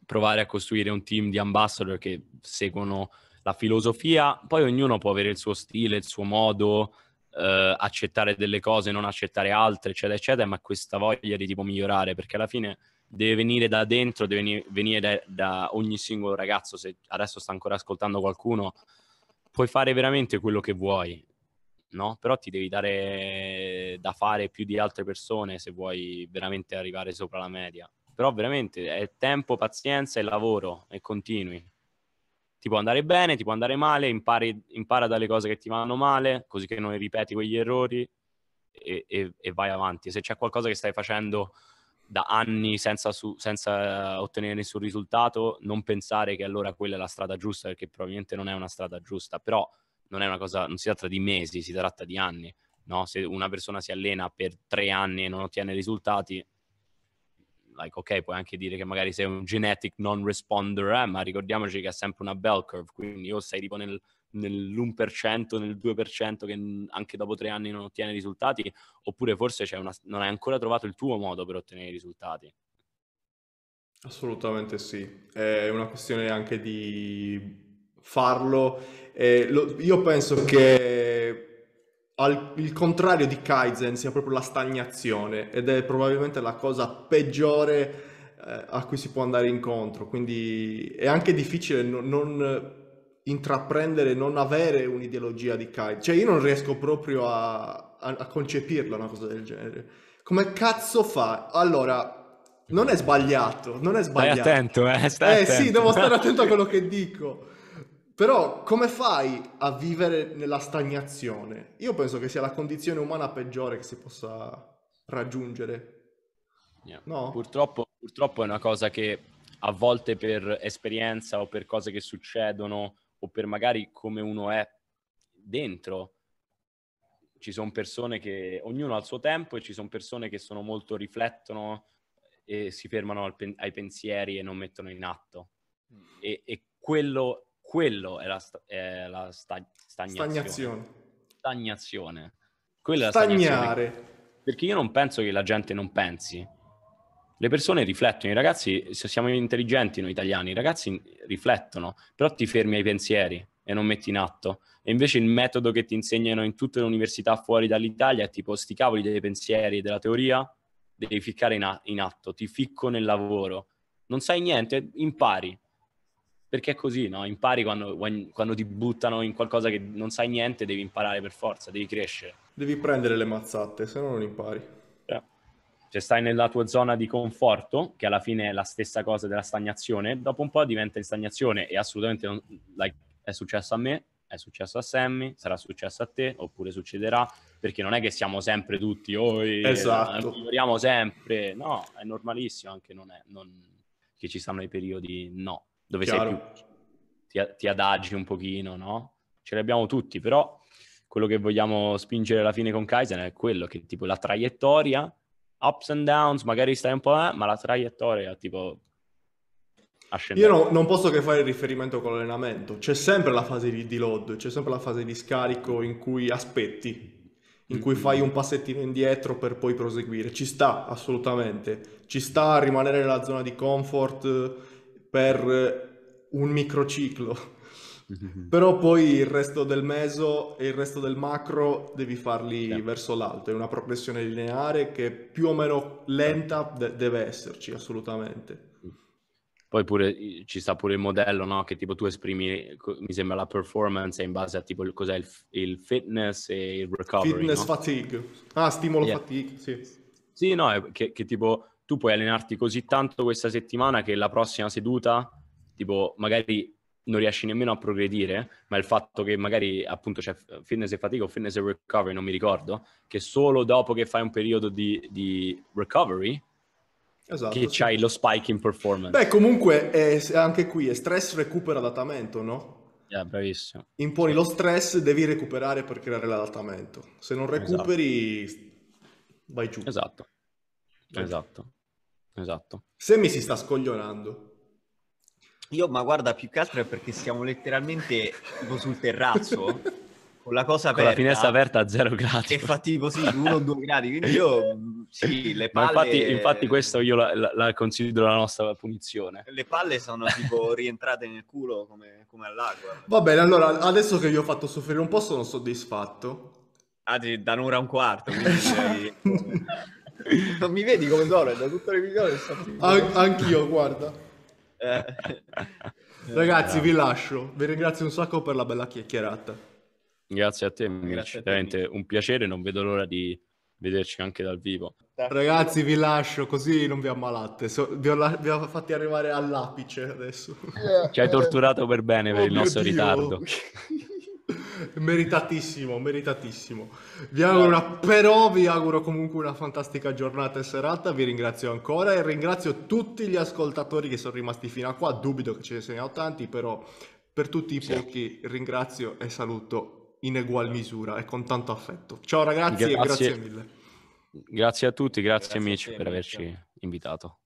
provare a costruire un team di ambassador che seguono la filosofia, poi ognuno può avere il suo stile, il suo modo, eh, accettare delle cose, non accettare altre, eccetera, eccetera, ma questa voglia di tipo migliorare, perché alla fine deve venire da dentro, deve venire da, da ogni singolo ragazzo. Se adesso sta ancora ascoltando qualcuno, puoi fare veramente quello che vuoi, no? Però ti devi dare da fare più di altre persone se vuoi veramente arrivare sopra la media. Però veramente è tempo, pazienza e lavoro e continui ti può andare bene, ti può andare male, impari, impara dalle cose che ti vanno male, così che non ripeti quegli errori e, e, e vai avanti. Se c'è qualcosa che stai facendo da anni senza, su, senza, ottenere nessun risultato, non pensare che allora quella è la strada giusta, perché probabilmente non è una strada giusta, però non, è una cosa, non si tratta di mesi, si tratta di anni. No? Se una persona si allena per tre anni e non ottiene risultati, like, ok, puoi anche dire che magari sei un genetic non responder, eh, ma ricordiamoci che è sempre una bell curve, quindi o sei tipo nel, nell'1%, nel 2% che anche dopo tre anni non ottiene risultati, oppure forse una, non hai ancora trovato il tuo modo per ottenere i risultati. Assolutamente sì, è una questione anche di farlo. Eh, lo, io penso che al, il contrario di Kaizen sia proprio la stagnazione ed è probabilmente la cosa peggiore eh, a cui si può andare incontro, quindi è anche difficile non, non intraprendere, non avere un'ideologia di Kaizen, cioè io non riesco proprio a, a, a concepirla una cosa del genere. Come cazzo fa? Allora, non è sbagliato, non è sbagliato. Stai attento, eh, stai eh attento. sì, devo stare attento a quello che dico. Però come fai a vivere nella stagnazione? Io penso che sia la condizione umana peggiore che si possa raggiungere. Yeah. No? Purtroppo, purtroppo, è una cosa che a volte per esperienza o per cose che succedono o per magari come uno è dentro, ci sono persone che ognuno ha il suo tempo e ci sono persone che sono molto riflettono e si fermano pen- ai pensieri e non mettono in atto. Mm. E, e quello quello è la, sta- è la sta- stagnazione. Stagnazione. stagnazione. Quella è la Stagnare. Perché, perché io non penso che la gente non pensi. Le persone riflettono, i ragazzi, se siamo intelligenti noi italiani, i ragazzi riflettono, però ti fermi ai pensieri e non metti in atto. E invece il metodo che ti insegnano in tutte le università fuori dall'Italia è tipo sti cavoli dei pensieri e della teoria, devi ficcare in, a- in atto, ti ficco nel lavoro. Non sai niente, impari, perché è così, no? Impari quando, quando, ti buttano in qualcosa che non sai niente, devi imparare per forza, devi crescere. Devi prendere le mazzate, se no non impari. Yeah. Cioè stai nella tua zona di conforto, che alla fine è la stessa cosa della stagnazione, dopo un po' diventa in stagnazione e assolutamente non, like, è successo a me, è successo a Sammy, sarà successo a te, oppure succederà, perché non è che siamo sempre tutti, oh, esatto. miglioriamo sempre, no, è normalissimo anche non è, non, che ci siano i periodi no dove Chiaro. sei più, ti, ti, adagi un pochino, no? Ce li abbiamo tutti, però quello che vogliamo spingere alla fine con Kaizen è quello che tipo la traiettoria, ups and downs, magari stai un po', eh, ma la traiettoria tipo Ascendere. Io no, non posso che fare riferimento con l'allenamento, c'è sempre la fase di deload, c'è sempre la fase di scarico in cui aspetti, in cui mm-hmm. fai un passettino indietro per poi proseguire, ci sta assolutamente, ci sta a rimanere nella zona di comfort per eh, un microciclo. Però poi il resto del meso e il resto del macro devi farli yeah. verso l'alto, è una progressione lineare che più o meno lenta de- deve esserci assolutamente. Poi pure ci sta pure il modello, no? Che tipo tu esprimi, mi sembra la performance in base a tipo il, cos'è il, il, fitness e il recovery. Fitness no? fatigue. Ah, stimolo yeah. fatigue, sì. Sì, no, che, che tipo tu puoi allenarti così tanto questa settimana che la prossima seduta, tipo, magari non riesci nemmeno a progredire, ma il fatto che magari appunto c'è fitness e fatica o fitness e recovery, non mi ricordo, che solo dopo che fai un periodo di, di recovery, Esatto, che sì. c'hai lo spike in performance. Beh, comunque è, anche qui è stress recupera adattamento, no? Yeah, bravissimo. Imponi sì. lo stress, devi recuperare per creare l'adattamento. Se non esatto. recuperi, esatto. vai giù. Esatto. Vai esatto. Esatto. Se mi si sta scoglionando. Io, ma guarda, più che altro è perché siamo letteralmente tipo sul terrazzo, con la cosa aperta. Con la finestra aperta a zero gradi. E fatti così, uno o due gradi. Quindi io, sì, le palle... Ma infatti, infatti questo io la, la, la, considero la nostra punizione. Le palle sono tipo rientrate nel culo come, come all'acqua. Va bene, allora, adesso che vi ho fatto soffrire un po' sono soddisfatto. Ah, da un'ora e un quarto, quindi... non mi vedi come sono, da tutte le migliori An- Anch'io, guarda. Eh. Ragazzi, vi lascio. Vi ringrazio un sacco per la bella chiacchierata. Grazie a te, Grazie veramente un piacere, non vedo l'ora di vederci anche dal vivo. Ragazzi, vi lascio così non vi ammalate. So, vi, ho la- vi, ho fatti arrivare all'apice adesso. Ci hai torturato per bene per oh il nostro Dio. ritardo. meritatissimo, meritatissimo. Vi auguro una, però vi auguro comunque una fantastica giornata e serata, vi ringrazio ancora e ringrazio tutti gli ascoltatori che sono rimasti fino a qua, dubito che ce ne siano tanti, però per tutti i pochi ringrazio e saluto in egual misura e con tanto affetto. Ciao ragazzi grazie. e grazie mille. Grazie a tutti, grazie, grazie amici te, per amici. averci invitato.